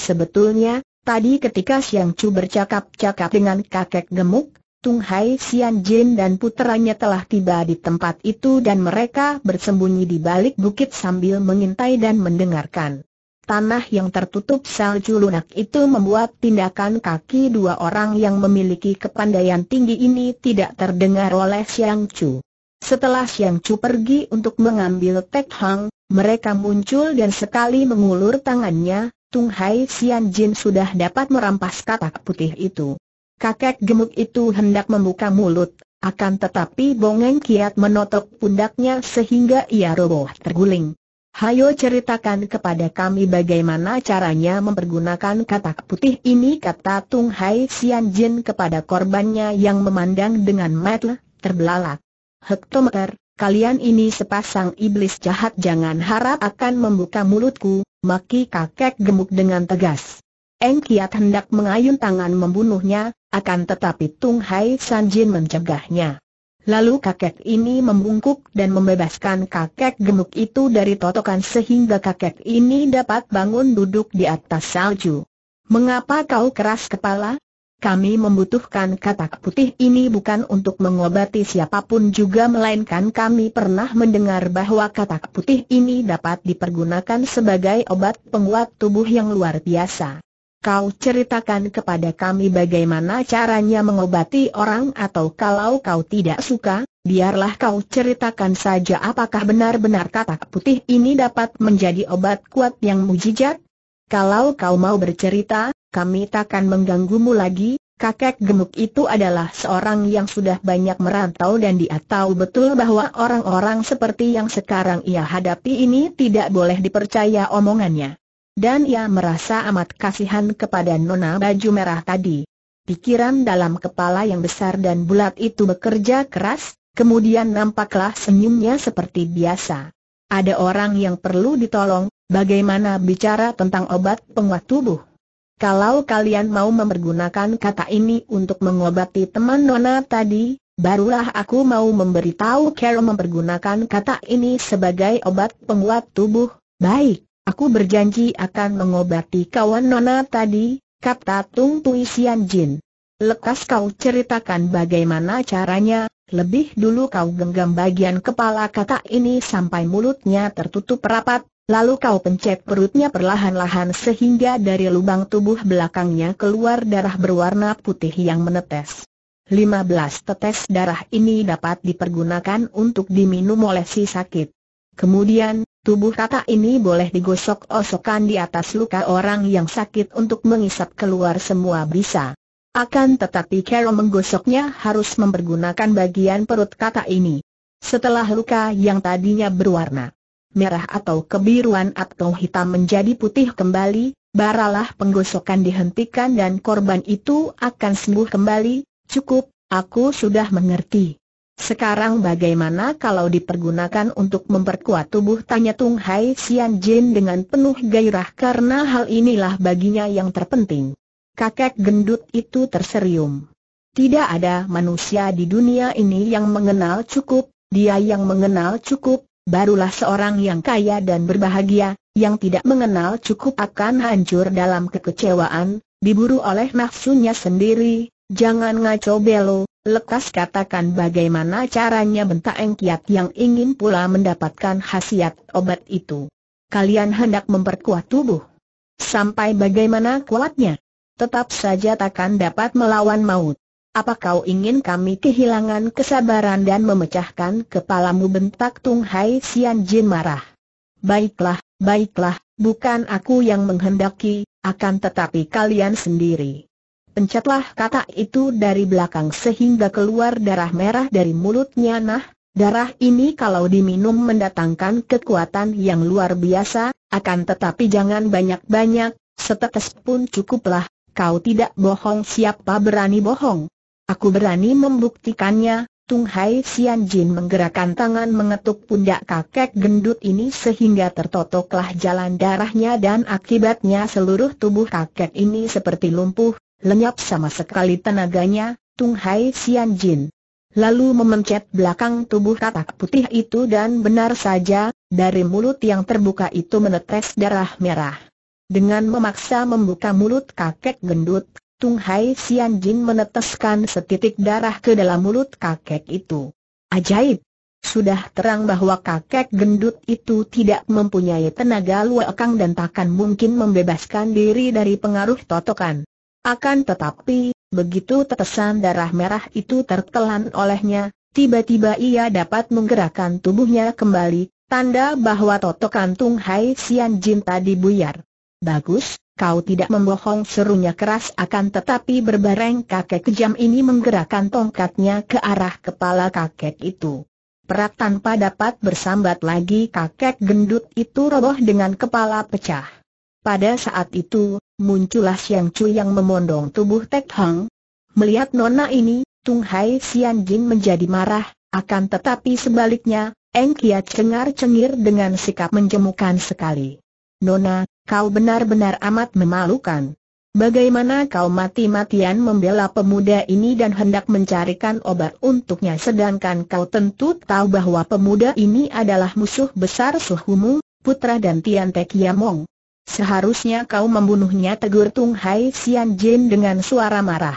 Sebetulnya, tadi ketika Siang Chu bercakap-cakap dengan kakek gemuk, Tung Hai Sian Jin dan puteranya telah tiba di tempat itu dan mereka bersembunyi di balik bukit sambil mengintai dan mendengarkan. Tanah yang tertutup salju lunak itu membuat tindakan kaki dua orang yang memiliki kepandaian tinggi ini tidak terdengar oleh Siang Chu. Setelah Siang Chu pergi untuk mengambil Tek Hang, mereka muncul dan sekali mengulur tangannya, Tung Hai Xian Jin sudah dapat merampas katak putih itu. Kakek gemuk itu hendak membuka mulut, akan tetapi Bongeng Kiat menotok pundaknya sehingga ia roboh terguling. Hayo ceritakan kepada kami bagaimana caranya mempergunakan katak putih ini kata Tung Hai Xian Jin kepada korbannya yang memandang dengan mata terbelalak. Hektometer, kalian ini sepasang iblis jahat jangan harap akan membuka mulutku, maki kakek gemuk dengan tegas. Eng Kiat hendak mengayun tangan membunuhnya, akan tetapi Tung Hai Sanjin mencegahnya. Lalu kakek ini membungkuk dan membebaskan kakek gemuk itu dari totokan sehingga kakek ini dapat bangun duduk di atas salju. Mengapa kau keras kepala? kami membutuhkan katak putih ini bukan untuk mengobati siapapun juga melainkan kami pernah mendengar bahwa katak putih ini dapat dipergunakan sebagai obat penguat tubuh yang luar biasa. Kau ceritakan kepada kami bagaimana caranya mengobati orang atau kalau kau tidak suka, biarlah kau ceritakan saja apakah benar-benar katak putih ini dapat menjadi obat kuat yang mujizat? Kalau kau mau bercerita, kami takkan mengganggumu lagi, kakek gemuk itu adalah seorang yang sudah banyak merantau dan dia tahu betul bahwa orang-orang seperti yang sekarang ia hadapi ini tidak boleh dipercaya omongannya. Dan ia merasa amat kasihan kepada nona baju merah tadi. Pikiran dalam kepala yang besar dan bulat itu bekerja keras, kemudian nampaklah senyumnya seperti biasa. Ada orang yang perlu ditolong, bagaimana bicara tentang obat penguat tubuh? Kalau kalian mau mempergunakan kata ini untuk mengobati teman Nona tadi, barulah aku mau memberitahu Carol mempergunakan kata ini sebagai obat penguat tubuh. Baik, aku berjanji akan mengobati kawan Nona tadi, kata Tung Tui Sian Jin. Lekas kau ceritakan bagaimana caranya, lebih dulu kau genggam bagian kepala kata ini sampai mulutnya tertutup rapat, Lalu kau pencet perutnya perlahan-lahan sehingga dari lubang tubuh belakangnya keluar darah berwarna putih yang menetes. 15 tetes darah ini dapat dipergunakan untuk diminum oleh si sakit. Kemudian, tubuh kata ini boleh digosok-osokkan di atas luka orang yang sakit untuk mengisap keluar semua bisa. Akan tetapi Carol menggosoknya harus mempergunakan bagian perut kata ini. Setelah luka yang tadinya berwarna merah atau kebiruan atau hitam menjadi putih kembali, baralah penggosokan dihentikan dan korban itu akan sembuh kembali, cukup, aku sudah mengerti. Sekarang bagaimana kalau dipergunakan untuk memperkuat tubuh tanya Tung Hai Sian Jin dengan penuh gairah karena hal inilah baginya yang terpenting. Kakek gendut itu terserium. Tidak ada manusia di dunia ini yang mengenal cukup, dia yang mengenal cukup, barulah seorang yang kaya dan berbahagia, yang tidak mengenal cukup akan hancur dalam kekecewaan, diburu oleh nafsunya sendiri, jangan ngaco belo, lekas katakan bagaimana caranya bentak engkiat yang ingin pula mendapatkan khasiat obat itu. Kalian hendak memperkuat tubuh. Sampai bagaimana kuatnya? Tetap saja takkan dapat melawan maut. Apa kau ingin kami kehilangan kesabaran dan memecahkan kepalamu bentak Tung Hai Sian Jin marah. Baiklah, baiklah, bukan aku yang menghendaki, akan tetapi kalian sendiri. Pencetlah kata itu dari belakang sehingga keluar darah merah dari mulutnya nah, darah ini kalau diminum mendatangkan kekuatan yang luar biasa, akan tetapi jangan banyak-banyak, setetes pun cukuplah, kau tidak bohong siapa berani bohong. Aku berani membuktikannya, Tung Hai Sian Jin menggerakkan tangan mengetuk pundak kakek gendut ini sehingga tertotoklah jalan darahnya dan akibatnya seluruh tubuh kakek ini seperti lumpuh, lenyap sama sekali tenaganya, Tung Hai Sian Jin. Lalu memencet belakang tubuh katak putih itu dan benar saja, dari mulut yang terbuka itu menetes darah merah. Dengan memaksa membuka mulut kakek gendut, Tung Hai Sian Jin meneteskan setitik darah ke dalam mulut kakek itu. Ajaib! Sudah terang bahwa kakek gendut itu tidak mempunyai tenaga luakang dan takkan mungkin membebaskan diri dari pengaruh totokan. Akan tetapi, begitu tetesan darah merah itu tertelan olehnya, tiba-tiba ia dapat menggerakkan tubuhnya kembali, tanda bahwa totokan Tung Hai Sian Jin tadi buyar. Bagus, Kau tidak membohong serunya keras akan tetapi berbareng kakek kejam ini menggerakkan tongkatnya ke arah kepala kakek itu. Perak tanpa dapat bersambat lagi kakek gendut itu roboh dengan kepala pecah. Pada saat itu, muncullah Siang Chu yang memondong tubuh Tek Hang. Melihat nona ini, Tung Hai Sian Jin menjadi marah, akan tetapi sebaliknya, Eng Kiat cengar-cengir dengan sikap menjemukan sekali. Nona, kau benar-benar amat memalukan. Bagaimana kau mati-matian membela pemuda ini dan hendak mencarikan obat untuknya sedangkan kau tentu tahu bahwa pemuda ini adalah musuh besar suhumu, putra dan Tiante Kiamong. Seharusnya kau membunuhnya tegur Tung Hai Sian Jin dengan suara marah.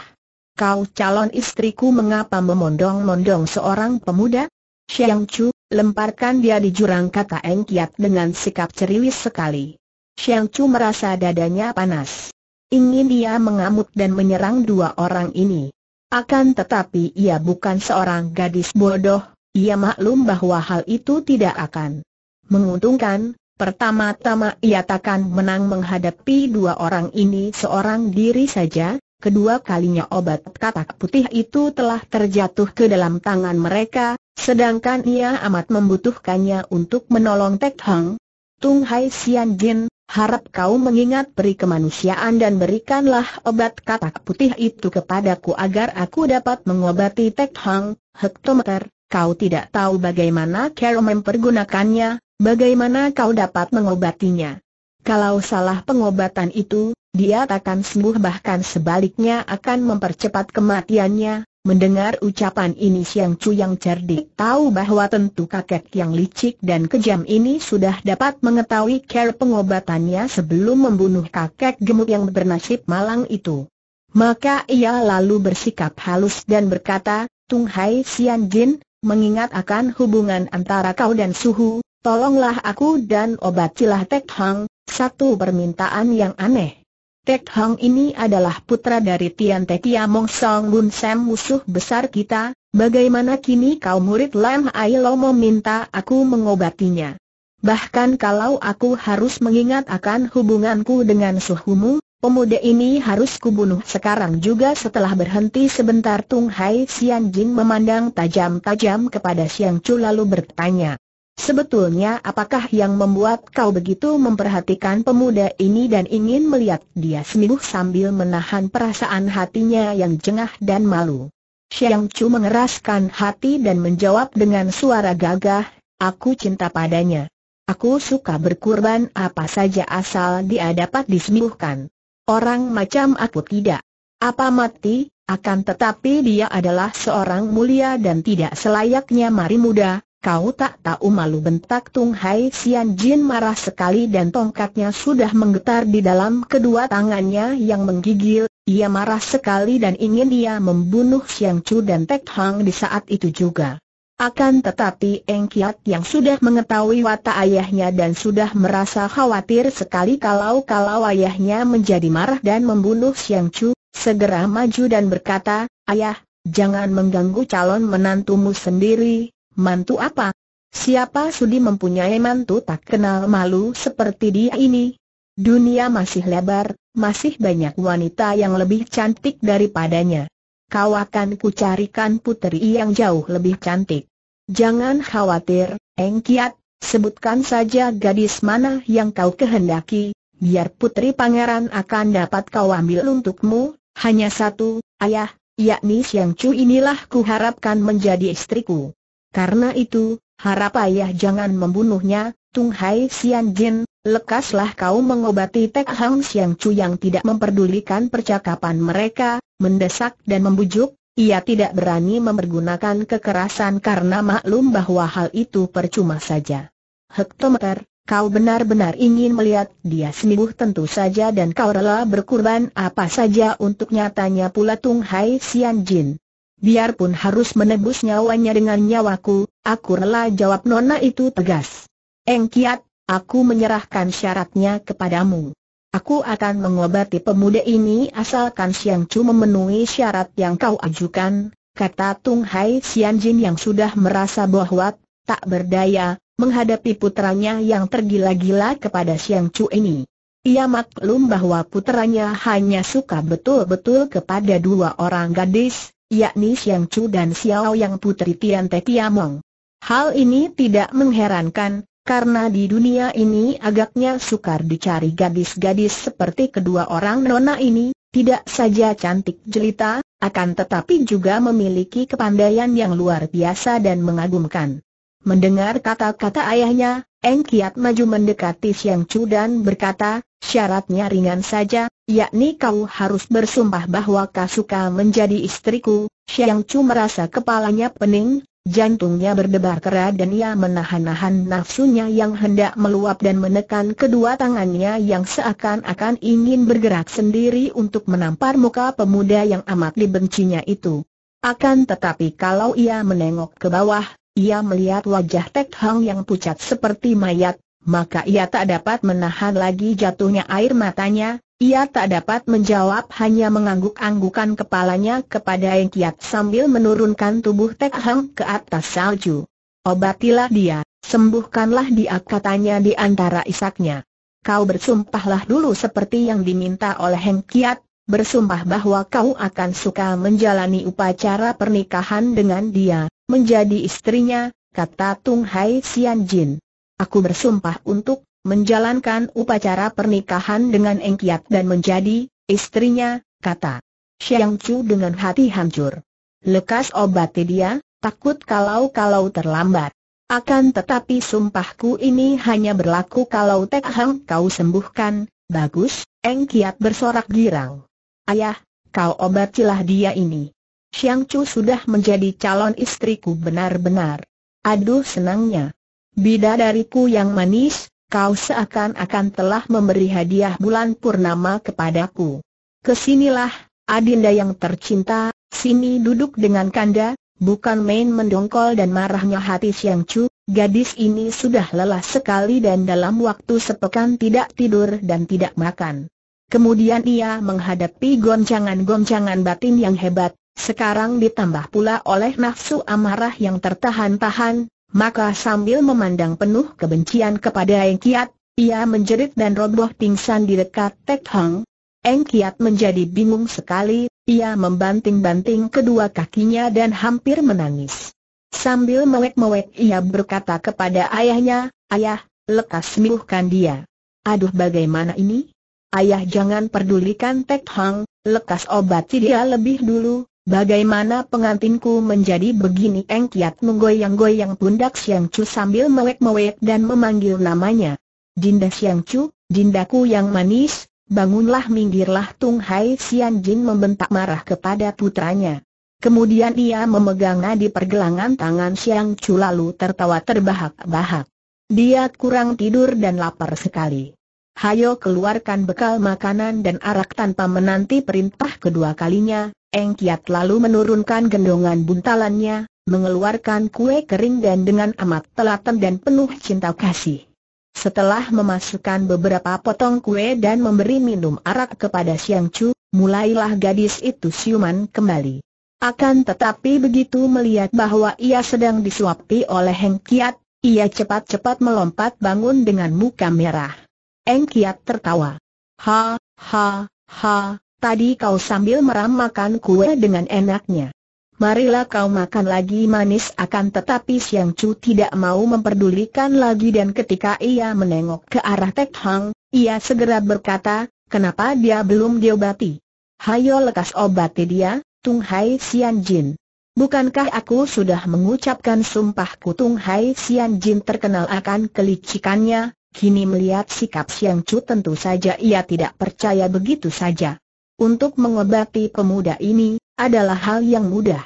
Kau calon istriku mengapa memondong-mondong seorang pemuda? Xiang Chu, lemparkan dia di jurang kata Eng Kiat dengan sikap ceriwis sekali. Xiang Chu merasa dadanya panas. Ingin dia mengamuk dan menyerang dua orang ini. Akan tetapi ia bukan seorang gadis bodoh, ia maklum bahwa hal itu tidak akan menguntungkan. Pertama-tama ia takkan menang menghadapi dua orang ini seorang diri saja, kedua kalinya obat katak putih itu telah terjatuh ke dalam tangan mereka, sedangkan ia amat membutuhkannya untuk menolong Tek Hang. Tung Hai Sian Jin, harap kau mengingat peri kemanusiaan dan berikanlah obat katak putih itu kepadaku agar aku dapat mengobati Tek Hang, hektometer, kau tidak tahu bagaimana cara mempergunakannya, bagaimana kau dapat mengobatinya. Kalau salah pengobatan itu, dia takkan sembuh bahkan sebaliknya akan mempercepat kematiannya. Mendengar ucapan ini Siang Chu yang cerdik tahu bahwa tentu kakek yang licik dan kejam ini sudah dapat mengetahui care pengobatannya sebelum membunuh kakek gemuk yang bernasib malang itu. Maka ia lalu bersikap halus dan berkata, Tung Hai Sian Jin, mengingat akan hubungan antara kau dan Suhu, tolonglah aku dan obatilah Tek Hang, satu permintaan yang aneh. Tek Hong ini adalah putra dari Tian Te Kia Mong Song Bun Sam musuh besar kita, bagaimana kini kau murid Lam Ai Lo meminta aku mengobatinya. Bahkan kalau aku harus mengingat akan hubunganku dengan suhumu, pemuda ini harus kubunuh sekarang juga setelah berhenti sebentar Tung Hai Sian Jing memandang tajam-tajam kepada Siang Chu lalu bertanya. Sebetulnya apakah yang membuat kau begitu memperhatikan pemuda ini dan ingin melihat dia seminggu sambil menahan perasaan hatinya yang jengah dan malu? Xiang Chu mengeraskan hati dan menjawab dengan suara gagah, aku cinta padanya. Aku suka berkorban apa saja asal dia dapat disembuhkan. Orang macam aku tidak. Apa mati, akan tetapi dia adalah seorang mulia dan tidak selayaknya mari muda, Kau tak tahu malu bentak Tung Hai Sian Jin marah sekali dan tongkatnya sudah menggetar di dalam kedua tangannya yang menggigil. Ia marah sekali dan ingin dia membunuh Siang Chu dan Tek Hang di saat itu juga. Akan tetapi Eng Kiat yang sudah mengetahui watak ayahnya dan sudah merasa khawatir sekali kalau-kalau ayahnya menjadi marah dan membunuh Siang Chu, segera maju dan berkata, Ayah, jangan mengganggu calon menantumu sendiri, Mantu apa? Siapa sudi mempunyai mantu tak kenal malu seperti dia ini? Dunia masih lebar, masih banyak wanita yang lebih cantik daripadanya. Kau akan kucarikan puteri yang jauh lebih cantik. Jangan khawatir, Engkiat, sebutkan saja gadis mana yang kau kehendaki, biar putri pangeran akan dapat kau ambil untukmu, hanya satu, ayah, yakni Siang cu inilah kuharapkan menjadi istriku. Karena itu, harap ayah jangan membunuhnya, Tung Hai Sian Jin, lekaslah kau mengobati Tek Hang Siang Chu yang tidak memperdulikan percakapan mereka, mendesak dan membujuk, ia tidak berani mempergunakan kekerasan karena maklum bahwa hal itu percuma saja. Hektometer, kau benar-benar ingin melihat dia sembuh tentu saja dan kau rela berkorban apa saja untuk nyatanya pula Tung Hai Sian Jin biarpun harus menebus nyawanya dengan nyawaku, aku rela jawab nona itu tegas. Engkiat, aku menyerahkan syaratnya kepadamu. Aku akan mengobati pemuda ini asalkan Siang Chu memenuhi syarat yang kau ajukan, kata Tung Hai Sian Jin yang sudah merasa bahwa tak berdaya, menghadapi putranya yang tergila-gila kepada Siang Chu ini. Ia maklum bahwa putranya hanya suka betul-betul kepada dua orang gadis, yakni Siang Chu dan Xiao Yang Putri Tian Te Tiamong. Hal ini tidak mengherankan, karena di dunia ini agaknya sukar dicari gadis-gadis seperti kedua orang nona ini, tidak saja cantik jelita, akan tetapi juga memiliki kepandaian yang luar biasa dan mengagumkan. Mendengar kata-kata ayahnya, Eng Kiat maju mendekati Siang Chu dan berkata, syaratnya ringan saja, yakni kau harus bersumpah bahwa Kasuka menjadi istriku, Xiang Chu merasa kepalanya pening, jantungnya berdebar kera dan ia menahan-nahan nafsunya yang hendak meluap dan menekan kedua tangannya yang seakan-akan ingin bergerak sendiri untuk menampar muka pemuda yang amat dibencinya itu. Akan tetapi kalau ia menengok ke bawah, ia melihat wajah Tek Hang yang pucat seperti mayat, maka ia tak dapat menahan lagi jatuhnya air matanya, ia tak dapat menjawab hanya mengangguk-anggukan kepalanya kepada Eng Kiat sambil menurunkan tubuh Tek Hang ke atas salju. Obatilah dia, sembuhkanlah dia katanya di antara isaknya. Kau bersumpahlah dulu seperti yang diminta oleh Heng Kiat, bersumpah bahwa kau akan suka menjalani upacara pernikahan dengan dia, menjadi istrinya, kata Tung Hai Xian Jin. Aku bersumpah untuk menjalankan upacara pernikahan dengan Engkiat dan menjadi istrinya, kata Xiang Chu dengan hati hancur. Lekas obati dia, takut kalau-kalau terlambat. Akan tetapi sumpahku ini hanya berlaku kalau Teh Hang kau sembuhkan, bagus, Engkiat bersorak girang. Ayah, kau obatilah dia ini. Xiang Chu sudah menjadi calon istriku benar-benar. Aduh senangnya. Bidadariku yang manis, kau seakan-akan telah memberi hadiah bulan purnama kepadaku. Kesinilah, Adinda yang tercinta, sini duduk dengan kanda, bukan main mendongkol dan marahnya hati Siang cu. gadis ini sudah lelah sekali dan dalam waktu sepekan tidak tidur dan tidak makan. Kemudian ia menghadapi goncangan-goncangan batin yang hebat, sekarang ditambah pula oleh nafsu amarah yang tertahan-tahan, maka sambil memandang penuh kebencian kepada Eng Kiat, ia menjerit dan roboh pingsan di dekat Tek Hang. Eng Kiat menjadi bingung sekali, ia membanting-banting kedua kakinya dan hampir menangis. Sambil mewek-mewek ia berkata kepada ayahnya, Ayah, lekas sembuhkan dia. Aduh bagaimana ini? Ayah jangan pedulikan Tek Hang, lekas obati dia lebih dulu, Bagaimana pengantinku menjadi begini? Eng Kiat menggoyang-goyang pundak Siang Chu sambil mewek-mewek dan memanggil namanya. Dinda Siang Chu, dindaku yang manis, bangunlah minggirlah Tung Hai Sian Jin membentak marah kepada putranya. Kemudian ia memegang nadi pergelangan tangan Siang Chu lalu tertawa terbahak-bahak. Dia kurang tidur dan lapar sekali hayo keluarkan bekal makanan dan arak tanpa menanti perintah kedua kalinya, Eng Kiat lalu menurunkan gendongan buntalannya, mengeluarkan kue kering dan dengan amat telaten dan penuh cinta kasih. Setelah memasukkan beberapa potong kue dan memberi minum arak kepada Siang Chu, mulailah gadis itu siuman kembali. Akan tetapi begitu melihat bahwa ia sedang disuapi oleh Heng Kiat, ia cepat-cepat melompat bangun dengan muka merah. Eng Kiat tertawa. Ha, ha, ha, tadi kau sambil meram makan kue dengan enaknya. Marilah kau makan lagi manis akan tetapi Siang Chu tidak mau memperdulikan lagi dan ketika ia menengok ke arah Tek Hang, ia segera berkata, kenapa dia belum diobati? Hayo lekas obati dia, Tung Hai Sian Jin. Bukankah aku sudah mengucapkan sumpahku Tung Hai Sian Jin terkenal akan kelicikannya, Kini melihat sikap Siang Chu tentu saja ia tidak percaya begitu saja. Untuk mengobati pemuda ini, adalah hal yang mudah.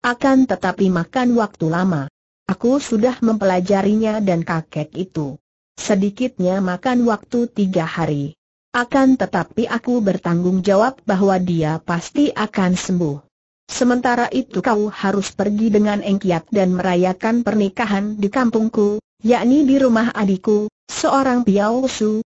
Akan tetapi makan waktu lama. Aku sudah mempelajarinya dan kakek itu. Sedikitnya makan waktu tiga hari. Akan tetapi aku bertanggung jawab bahwa dia pasti akan sembuh. Sementara itu kau harus pergi dengan Engkiat dan merayakan pernikahan di kampungku, yakni di rumah adikku, seorang Piao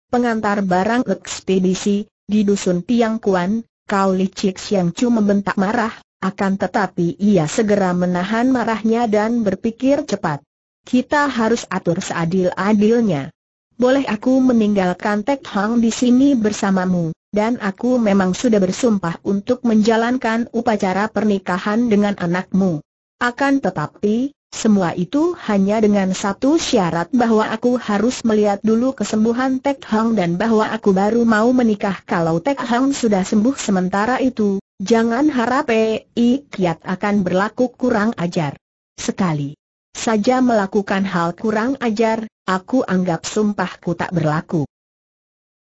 pengantar barang ekspedisi, di dusun Tiang Kuan, Kau Li Siang Chu membentak marah, akan tetapi ia segera menahan marahnya dan berpikir cepat. Kita harus atur seadil-adilnya. Boleh aku meninggalkan Tek Hang di sini bersamamu, dan aku memang sudah bersumpah untuk menjalankan upacara pernikahan dengan anakmu. Akan tetapi, semua itu hanya dengan satu syarat bahwa aku harus melihat dulu kesembuhan Tek Hang dan bahwa aku baru mau menikah kalau Tek Hang sudah sembuh sementara itu. Jangan harap Ei Kiat akan berlaku kurang ajar. Sekali saja melakukan hal kurang ajar, aku anggap sumpahku tak berlaku.